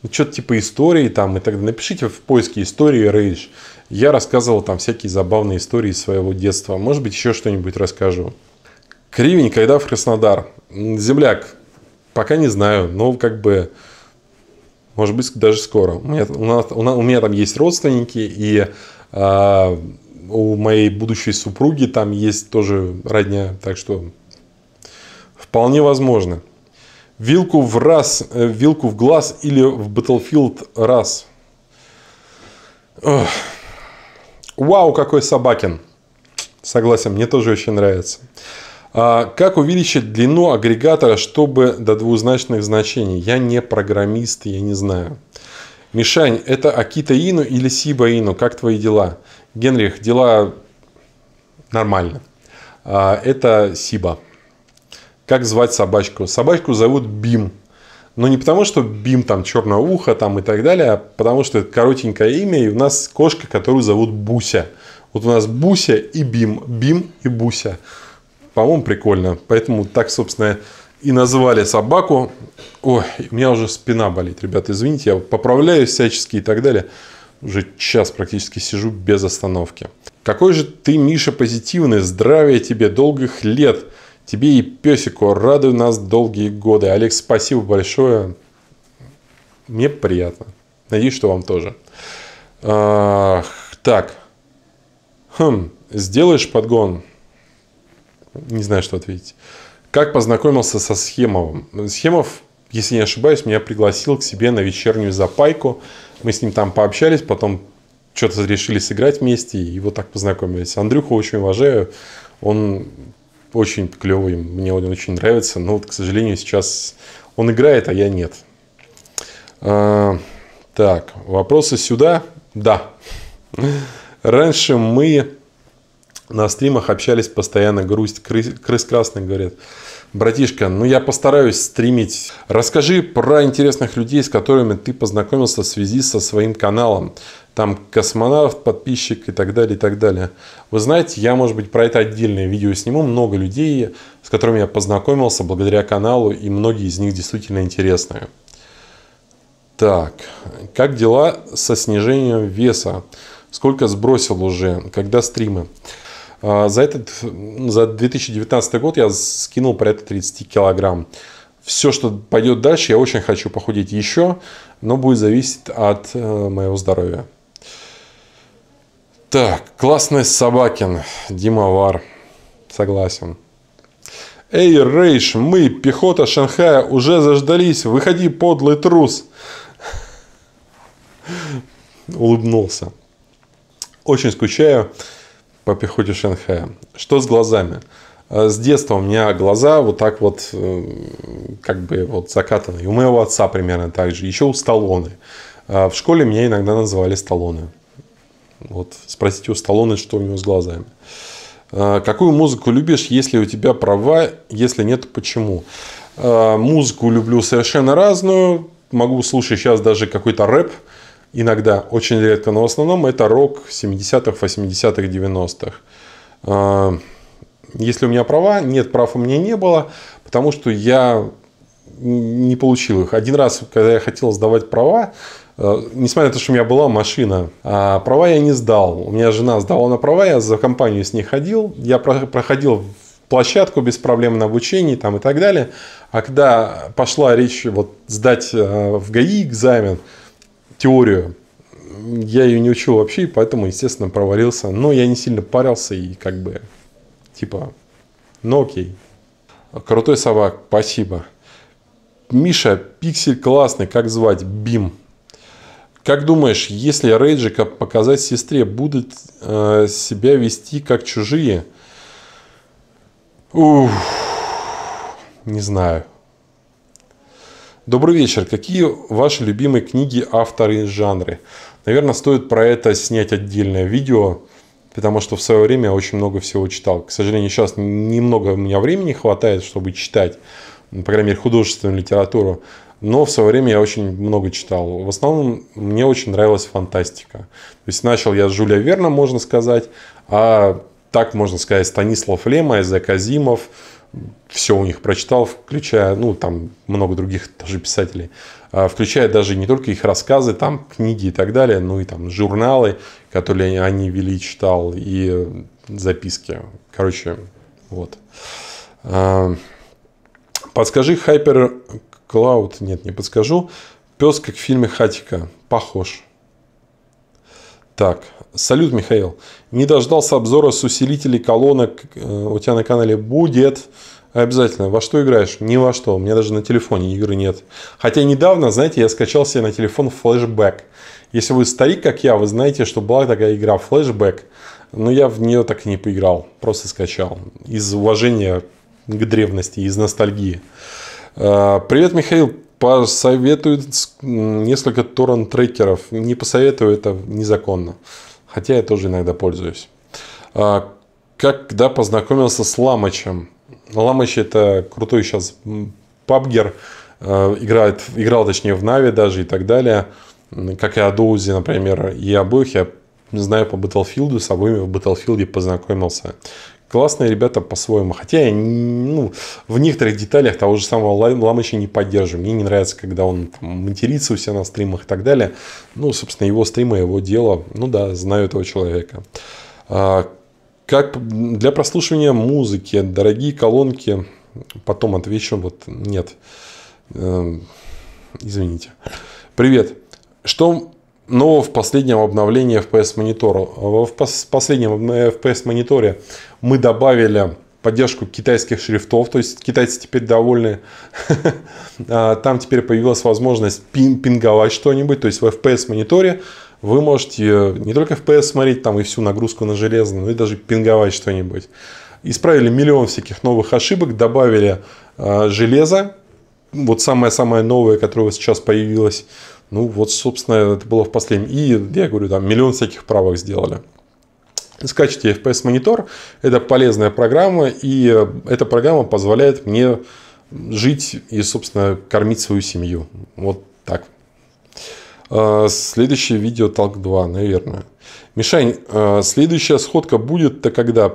Ну, что-то типа истории там и так далее. Напишите в поиске истории Рейдж. Я рассказывал там всякие забавные истории своего детства. Может быть, еще что-нибудь расскажу. Кривень, когда в Краснодар? Земляк, пока не знаю, но как бы, может быть, даже скоро. У меня, у нас, у у меня там есть родственники, и э, у моей будущей супруги там есть тоже родня, так что вполне возможно. Вилку в раз, э, вилку в глаз или в Battlefield раз. Ох. Вау, какой собакин. Согласен, мне тоже очень нравится. А как увеличить длину агрегатора, чтобы до двузначных значений? Я не программист, я не знаю. Мишань, это Акита Ину или Сиба Ину? Как твои дела? Генрих, дела нормально. А, это Сиба. Как звать собачку? Собачку зовут Бим. Но не потому, что Бим там черное ухо там и так далее, а потому что это коротенькое имя, и у нас кошка, которую зовут Буся. Вот у нас Буся и Бим, Бим и Буся. По-моему, прикольно. Поэтому так, собственно, и назвали собаку. Ой, у меня уже спина болит, ребята, извините, я поправляюсь всячески и так далее. Уже час практически сижу без остановки. Какой же ты, Миша, позитивный, здравия тебе, долгих лет. Тебе и песику, радуй нас долгие годы. Олег, спасибо большое. Мне приятно. Надеюсь, что вам тоже. А, так. Хм, сделаешь подгон? Не знаю, что ответить. Как познакомился со Схемовым? Схемов если не ошибаюсь, меня пригласил к себе на вечернюю запайку. Мы с ним там пообщались, потом что-то решили сыграть вместе и вот так познакомились. Андрюха очень уважаю, он очень клевый, мне он очень нравится, но вот, к сожалению, сейчас он играет, а я нет. А, так, вопросы сюда? Да. Раньше мы на стримах общались постоянно, грусть, крыс, крыс красных, говорят. Братишка, ну я постараюсь стримить. Расскажи про интересных людей, с которыми ты познакомился в связи со своим каналом. Там космонавт, подписчик и так далее, и так далее. Вы знаете, я, может быть, про это отдельное видео сниму. Много людей, с которыми я познакомился благодаря каналу, и многие из них действительно интересные. Так, как дела со снижением веса? Сколько сбросил уже? Когда стримы? А, за, этот, за 2019 год я скинул порядка 30 килограмм. Все, что пойдет дальше, я очень хочу похудеть еще, но будет зависеть от э, моего здоровья. Так, классный Собакин, Дима Вар. Согласен. Эй, Рейш, мы, пехота Шанхая, уже заждались. Выходи, подлый трус. *laughs* Улыбнулся. Очень скучаю по пехоте Шенхая. Что с глазами? Э, с детства у меня глаза вот так вот, э, как бы вот закатаны. И у моего отца примерно так же. Еще у Сталлоне. Э, в школе меня иногда называли Сталлоне. Вот спросите у Сталлоне, что у него с глазами. Какую музыку любишь, если у тебя права, если нет, почему? Музыку люблю совершенно разную. Могу слушать сейчас даже какой-то рэп иногда, очень редко, но в основном это рок 70-х, 80-х, 90-х. Если у меня права, нет, прав у меня не было, потому что я не получил их. Один раз, когда я хотел сдавать права, э, несмотря на то, что у меня была машина, а, права я не сдал. У меня жена сдала на права, я за компанию с ней ходил. Я проходил площадку без проблем на обучении там, и так далее. А когда пошла речь вот, сдать э, в ГАИ экзамен, теорию. Я ее не учил вообще, и поэтому, естественно, провалился. Но я не сильно парился и как бы, типа, ну окей. Крутой собак, спасибо. Миша, пиксель классный, как звать? Бим. Как думаешь, если Рейджика показать сестре, будут э, себя вести как чужие? Ух, не знаю. Добрый вечер. Какие ваши любимые книги, авторы и жанры? Наверное, стоит про это снять отдельное видео, потому что в свое время я очень много всего читал. К сожалению, сейчас немного у меня времени хватает, чтобы читать, ну, по крайней мере, художественную литературу. Но в свое время я очень много читал. В основном мне очень нравилась фантастика. То есть начал я с Жюля Верна, можно сказать, а так можно сказать Станислав Лема, Эзек Азимов, все у них прочитал, включая, ну, там много других тоже писателей, а, включая даже не только их рассказы, там книги и так далее, ну и там журналы, которые они вели, читал, и записки. Короче, вот. А, подскажи, хайпер клауд, нет, не подскажу. Пес, как в фильме Хатика, похож. Так, салют, Михаил. Не дождался обзора с усилителей колонок э, у тебя на канале будет. Обязательно. Во что играешь? Ни во что. У меня даже на телефоне игры нет. Хотя недавно, знаете, я скачал себе на телефон флешбэк. Если вы старик, как я, вы знаете, что была такая игра флешбэк. Но я в нее так и не поиграл. Просто скачал. Из уважения к древности, из ностальгии. Э, привет, Михаил посоветуют несколько торрент-трекеров. Не посоветую, это незаконно. Хотя я тоже иногда пользуюсь. А, когда познакомился с Ламычем. Ламыч это крутой сейчас пабгер. Э, играет, играл, точнее, в Нави даже и так далее. Как и Адоузи, например, и обоих я знаю по Battlefield, с обоими в Battlefield познакомился классные ребята по-своему. Хотя я ну, в некоторых деталях того же самого Ламыча не поддерживаю. Мне не нравится, когда он там, матерится у себя на стримах и так далее. Ну, собственно, его стримы, его дело. Ну да, знаю этого человека. А, как для прослушивания музыки, дорогие колонки, потом отвечу, вот нет. Эм, извините. Привет. Что но в последнем обновлении FPS монитора. В последнем FPS мониторе мы добавили поддержку китайских шрифтов, то есть китайцы теперь довольны. *laughs* А, там теперь появилась возможность пин пинговать что-нибудь, то есть в FPS мониторе вы можете э, не только FPS смотреть, там и всю нагрузку на железо, но и даже пинговать что-нибудь. Исправили миллион всяких новых ошибок, добавили а, железо, вот самое-самое новое, которое сейчас появилось ну, вот, собственно, это было в последнем. И, я говорю, там миллион всяких правок сделали. Скачите FPS монитор, это полезная программа, и э, эта программа позволяет мне жить и, собственно, кормить свою семью. Вот так. Э, следующее видео Talk 2, наверное. Мишань, э, следующая сходка будет-то когда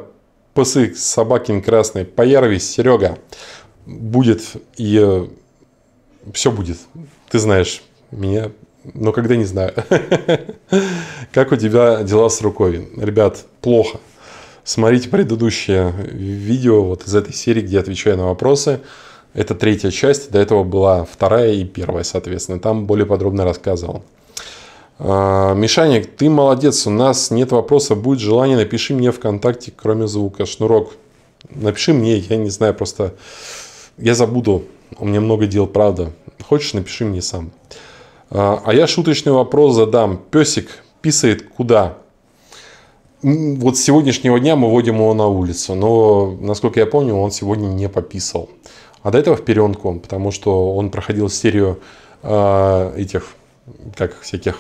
псы собакин красный, поярвись, Серега, будет и все будет, ты знаешь. Меня, но когда не знаю. *laughs* Как у тебя дела с рукой? Ребят, плохо. Смотрите предыдущее видео вот из этой серии, где отвечаю на вопросы. Это третья часть, до этого была вторая и первая, соответственно. Там более подробно рассказывал. А, Мишаник, ты молодец, у нас нет вопроса, будет желание, напиши мне ВКонтакте, кроме звука, шнурок. Напиши мне, я не знаю, просто я забуду, у меня много дел, правда. Хочешь, напиши мне сам. А, а я шуточный вопрос задам. Песик писает куда? Вот с сегодняшнего дня мы водим его на улицу, но, насколько я помню, он сегодня не пописал. А до этого в перенку, потому что он проходил серию э, а, этих, как всяких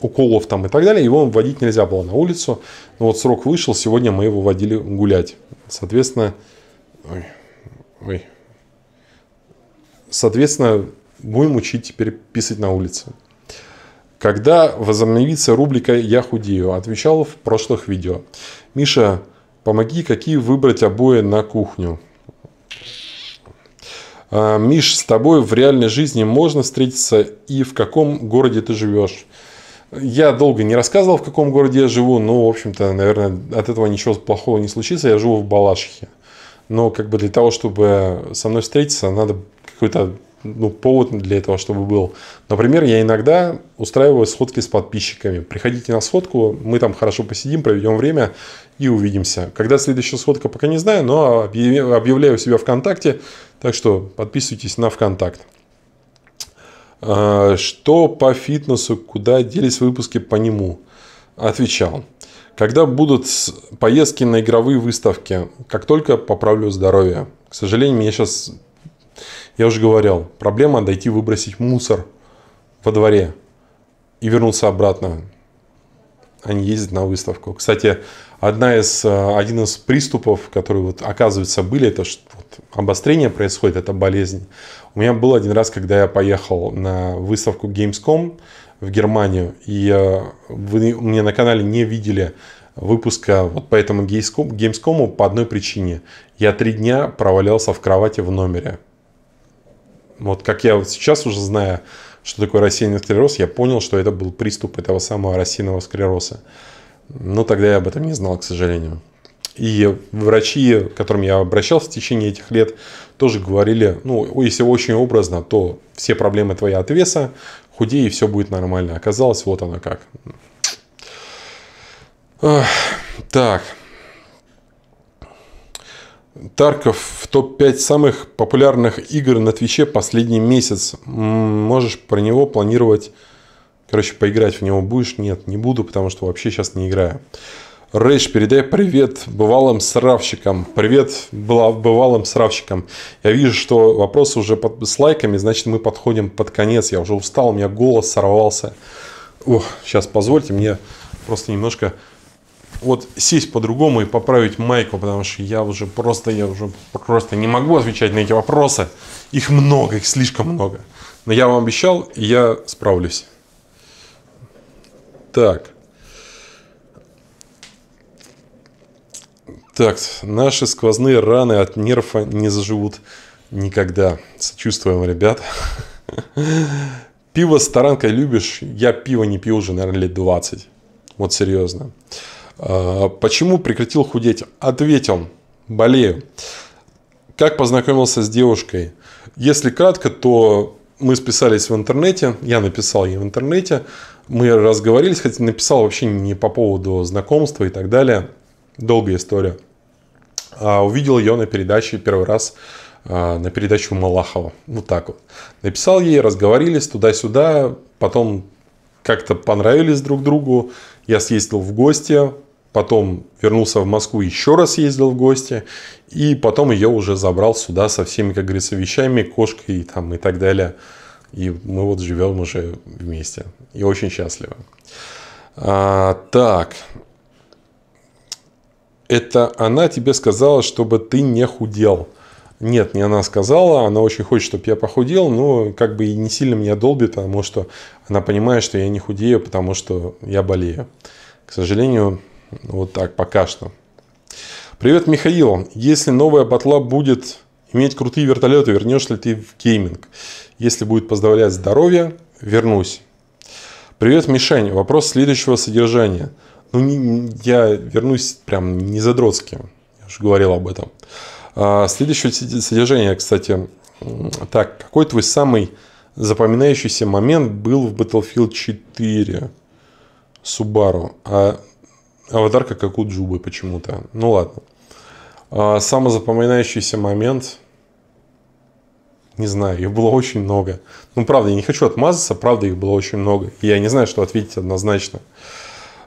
уколов там и так далее, его вводить нельзя было на улицу. Но ну вот срок вышел, сегодня мы его водили гулять. Соответственно, ой, ой. Соответственно, будем учить теперь писать на улице. Когда возобновится рубрика «Я худею», отвечал в прошлых видео. Миша, помоги, какие выбрать обои на кухню? «А, Миш, с тобой в реальной жизни можно встретиться и в каком городе ты живешь? Я долго не рассказывал, в каком городе я живу, но, в общем-то, наверное, от этого ничего плохого не случится. Я живу в Балашихе. Но как бы для того, чтобы со мной встретиться, надо какой-то ну, повод для этого, чтобы был. Например, я иногда устраиваю сходки с подписчиками. Приходите на сходку, мы там хорошо посидим, проведем время и увидимся. Когда следующая сходка, пока не знаю, но объявляю себя ВКонтакте, так что подписывайтесь на ВКонтакт. А, что по фитнесу, куда делись выпуски по нему? Отвечал. Когда будут поездки на игровые выставки, как только поправлю здоровье. К сожалению, меня сейчас я уже говорил, проблема дойти выбросить мусор во дворе и вернуться обратно, а не ездить на выставку. Кстати, одна из, э, один из приступов, которые вот, оказывается были, это что вот, обострение происходит, это болезнь. У меня был один раз, когда я поехал на выставку Gamescom в Германию, и э, вы у меня на канале не видели выпуска вот по этому Gamescom, Gamescom по одной причине. Я три дня провалялся в кровати в номере. Вот как я сейчас уже знаю, что такое рассеянный склероз, я понял, что это был приступ этого самого рассеянного склероза. Но тогда я об этом не знал, к сожалению. И врачи, к которым я обращался в течение этих лет, тоже говорили, ну, если очень образно, то все проблемы твои от веса, худей, и все будет нормально. Оказалось, вот оно как. Так, Тарков в топ-5 самых популярных игр на Твиче последний месяц. Можешь про него планировать... Короче, поиграть в него будешь? Нет, не буду, потому что вообще сейчас не играю. Рэйш, передай привет бывалым сравщикам. Привет была бывалым сравщикам. Я вижу, что вопрос уже под, с лайками, значит, мы подходим под конец. Я уже устал, у меня голос сорвался. Ох, сейчас позвольте мне просто немножко вот сесть по-другому и поправить майку, потому что я уже просто, я уже просто не могу отвечать на эти вопросы. Их много, их слишком много. Но я вам обещал, и я справлюсь. Так. Так, наши сквозные раны от нерфа не заживут никогда. Сочувствуем, ребят. Пиво с таранкой любишь? Я пиво не пью уже, наверное, лет 20. Вот серьезно. А, почему прекратил худеть? Ответил, болею. Как познакомился с девушкой? Если кратко, то мы списались в интернете, я написал ей в интернете, мы разговорились, хотя написал вообще не по поводу знакомства и так далее. Долгая история. А увидел ее на передаче первый раз а, на передачу Малахова. Вот так вот. Написал ей, разговорились туда-сюда, потом как-то понравились друг другу. Я съездил в гости, потом вернулся в Москву, еще раз ездил в гости, и потом ее уже забрал сюда со всеми, как говорится, вещами, кошкой там, и так далее. И мы вот живем уже вместе. И очень счастливы. А, так. Это она тебе сказала, чтобы ты не худел. Нет, не она сказала, она очень хочет, чтобы я похудел, но как бы и не сильно меня долбит, потому что она понимает, что я не худею, потому что я болею. К сожалению, вот так пока что. Привет, Михаил. Если новая батла будет иметь крутые вертолеты, вернешь ли ты в гейминг? Если будет поздравлять здоровье, вернусь. Привет, Мишень. Вопрос следующего содержания. Ну, не, я вернусь прям не задротски. Я уже говорил об этом. А, следующее содержание, кстати. Так, какой твой самый запоминающийся момент был в Battlefield 4? Субару. А Аватарка как у Джубы почему-то. Ну ладно. А, самый запоминающийся момент. Не знаю, их было очень много. Ну, правда, я не хочу отмазаться, правда, их было очень много. Я не знаю, что ответить однозначно.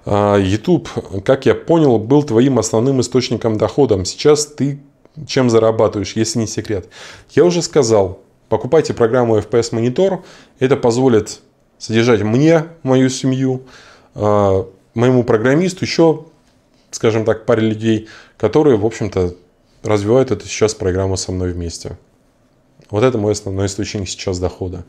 А, YouTube, как я понял, был твоим основным источником дохода. Сейчас ты чем зарабатываешь, если не секрет. Я уже сказал, покупайте программу FPS Monitor. Это позволит содержать мне, мою семью, а, моему программисту, еще, скажем так, паре людей, которые, в общем-то, развивают эту сейчас программу со мной вместе. Вот это мой основной источник сейчас дохода.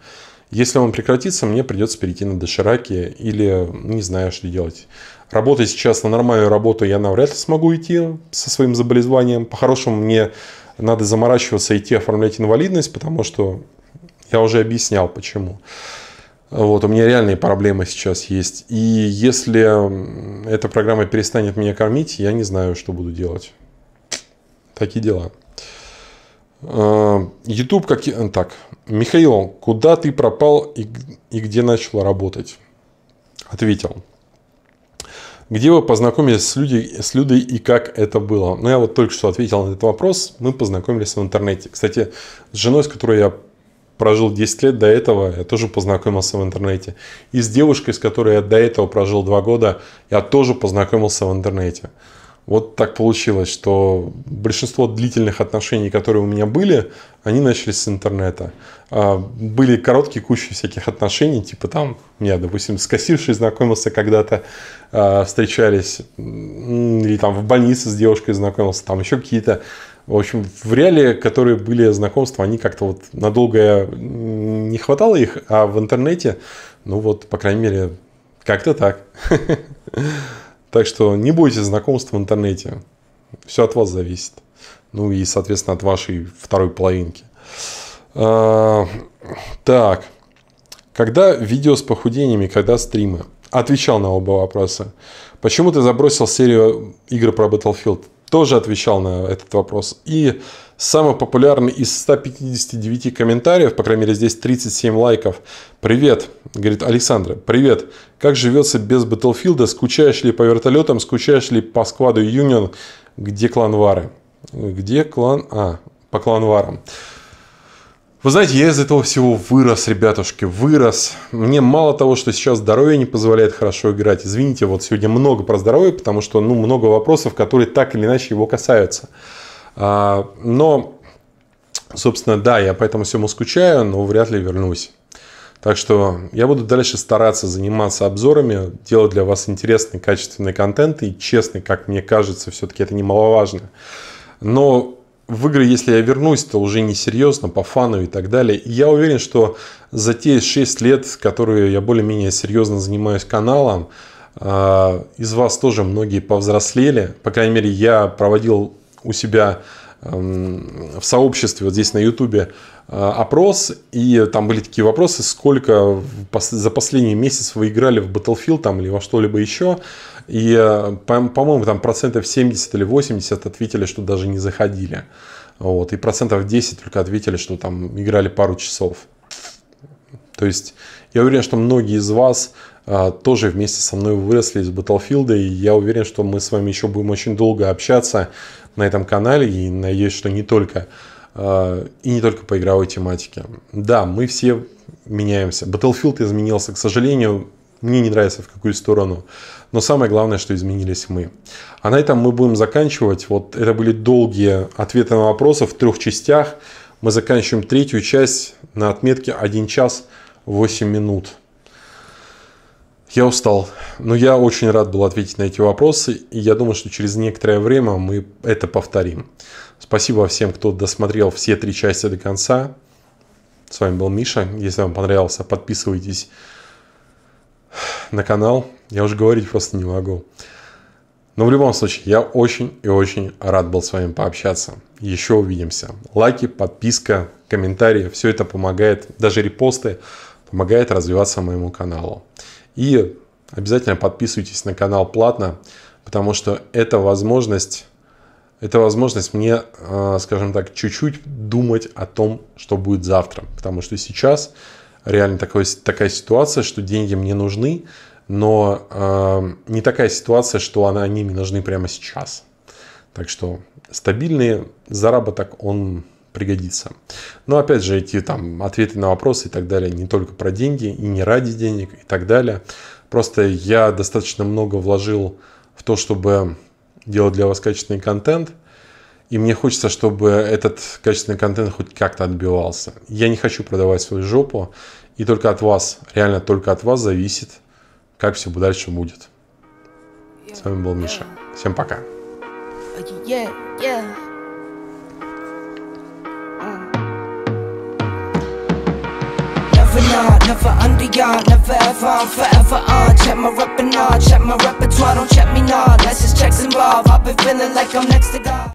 Если он прекратится, мне придется перейти на дошираки или не знаю, что делать. Работать сейчас на нормальную работу я навряд ли смогу идти со своим заболеванием. По-хорошему мне надо заморачиваться и идти оформлять инвалидность, потому что я уже объяснял почему. Вот, у меня реальные проблемы сейчас есть. И если эта программа перестанет меня кормить, я не знаю, что буду делать. Такие дела. А, YouTube как... Э, так, Михаил, куда ты пропал и, и где начал работать? Ответил. Где вы познакомились с, люди, с Людой и как это было? Ну, я вот только что ответил на этот вопрос. Мы познакомились в интернете. Кстати, с женой, с которой я прожил 10 лет до этого, я тоже познакомился в интернете. И с девушкой, с которой я до этого прожил 2 года, я тоже познакомился в интернете. Вот так получилось, что большинство длительных отношений, которые у меня были, они начались с интернета. А, были короткие кучи всяких отношений, типа там, я, допустим, с кассиршей знакомился когда-то, а, встречались, или там в больнице с девушкой знакомился, там еще какие-то в общем, в реале, которые были знакомства, они как-то вот надолго э, не хватало их, а в интернете, ну вот, по крайней мере, как-то так. *laughs* Так что не бойтесь знакомств в интернете. Все от вас зависит. Ну и, соответственно, от вашей второй половинки. А, так. Когда видео с похудениями, когда стримы? Отвечал на оба вопроса. Почему ты забросил серию игр про Battlefield? тоже отвечал на этот вопрос. И самый популярный из 159 комментариев, по крайней мере здесь 37 лайков. Привет, говорит Александра, привет. Как живется без Battlefield? Скучаешь ли по вертолетам? Скучаешь ли по скваду Union? Где клан Вары? Где клан... А, по клан кланварам. Вы знаете, я из этого всего вырос, ребятушки, вырос. Мне мало того, что сейчас здоровье не позволяет хорошо играть. Извините, вот сегодня много про здоровье, потому что ну, много вопросов, которые так или иначе его касаются. А, но, собственно, да, я поэтому всему скучаю, но вряд ли вернусь. Так что я буду дальше стараться заниматься обзорами, делать для вас интересный, качественный контент и честный, как мне кажется, все-таки это немаловажно. Но в игры, если я вернусь, то уже не серьезно, по фану и так далее. я уверен, что за те 6 лет, которые я более-менее серьезно занимаюсь каналом, а, из вас тоже многие повзрослели. По крайней мере, я проводил у себя эм, в сообществе, вот здесь на ютубе, э, опрос, и там были такие вопросы, сколько за последний месяц вы играли в Battlefield там, или во что-либо еще. И, э, по-моему, там процентов 70 или 80 ответили, что даже не заходили. Вот. И процентов 10 только ответили, что там играли пару часов. То есть я уверен, что многие из вас э, тоже вместе со мной выросли из Battlefield, и я уверен, что мы с вами еще будем очень долго общаться на этом канале, и надеюсь, что не только э, и не только по игровой тематике. Да, мы все меняемся. Battlefield изменился, к сожалению, мне не нравится в какую сторону. Но самое главное, что изменились мы. А на этом мы будем заканчивать. Вот это были долгие ответы на вопросы в трех частях. Мы заканчиваем третью часть на отметке 1 час 8 минут. Я устал, но я очень рад был ответить на эти вопросы, и я думаю, что через некоторое время мы это повторим. Спасибо всем, кто досмотрел все три части до конца. С вами был Миша. Если вам понравился, подписывайтесь на канал. Я уже говорить просто не могу. Но в любом случае, я очень и очень рад был с вами пообщаться. Еще увидимся. Лайки, подписка, комментарии. Все это помогает, даже репосты, помогает развиваться моему каналу. И обязательно подписывайтесь на канал платно, потому что это возможность, это возможность мне, э, скажем так, чуть-чуть думать о том, что будет завтра. Потому что сейчас реально такой, такая ситуация, что деньги мне нужны, но э, не такая ситуация, что она, они мне нужны прямо сейчас. Так что стабильный заработок, он пригодится. Но опять же, эти там ответы на вопросы и так далее не только про деньги и не ради денег и так далее. Просто я достаточно много вложил в то, чтобы делать для вас качественный контент – и мне хочется, чтобы этот качественный контент хоть как-то отбивался. Я не хочу продавать свою жопу, и только от вас, реально только от вас зависит, как все дальше будет. С вами был Миша. Всем пока. never under y'all, never ever, forever on. Check my rep and all, check my repertoire, don't check me now. Less is checks involved, I've been feeling like I'm next to God.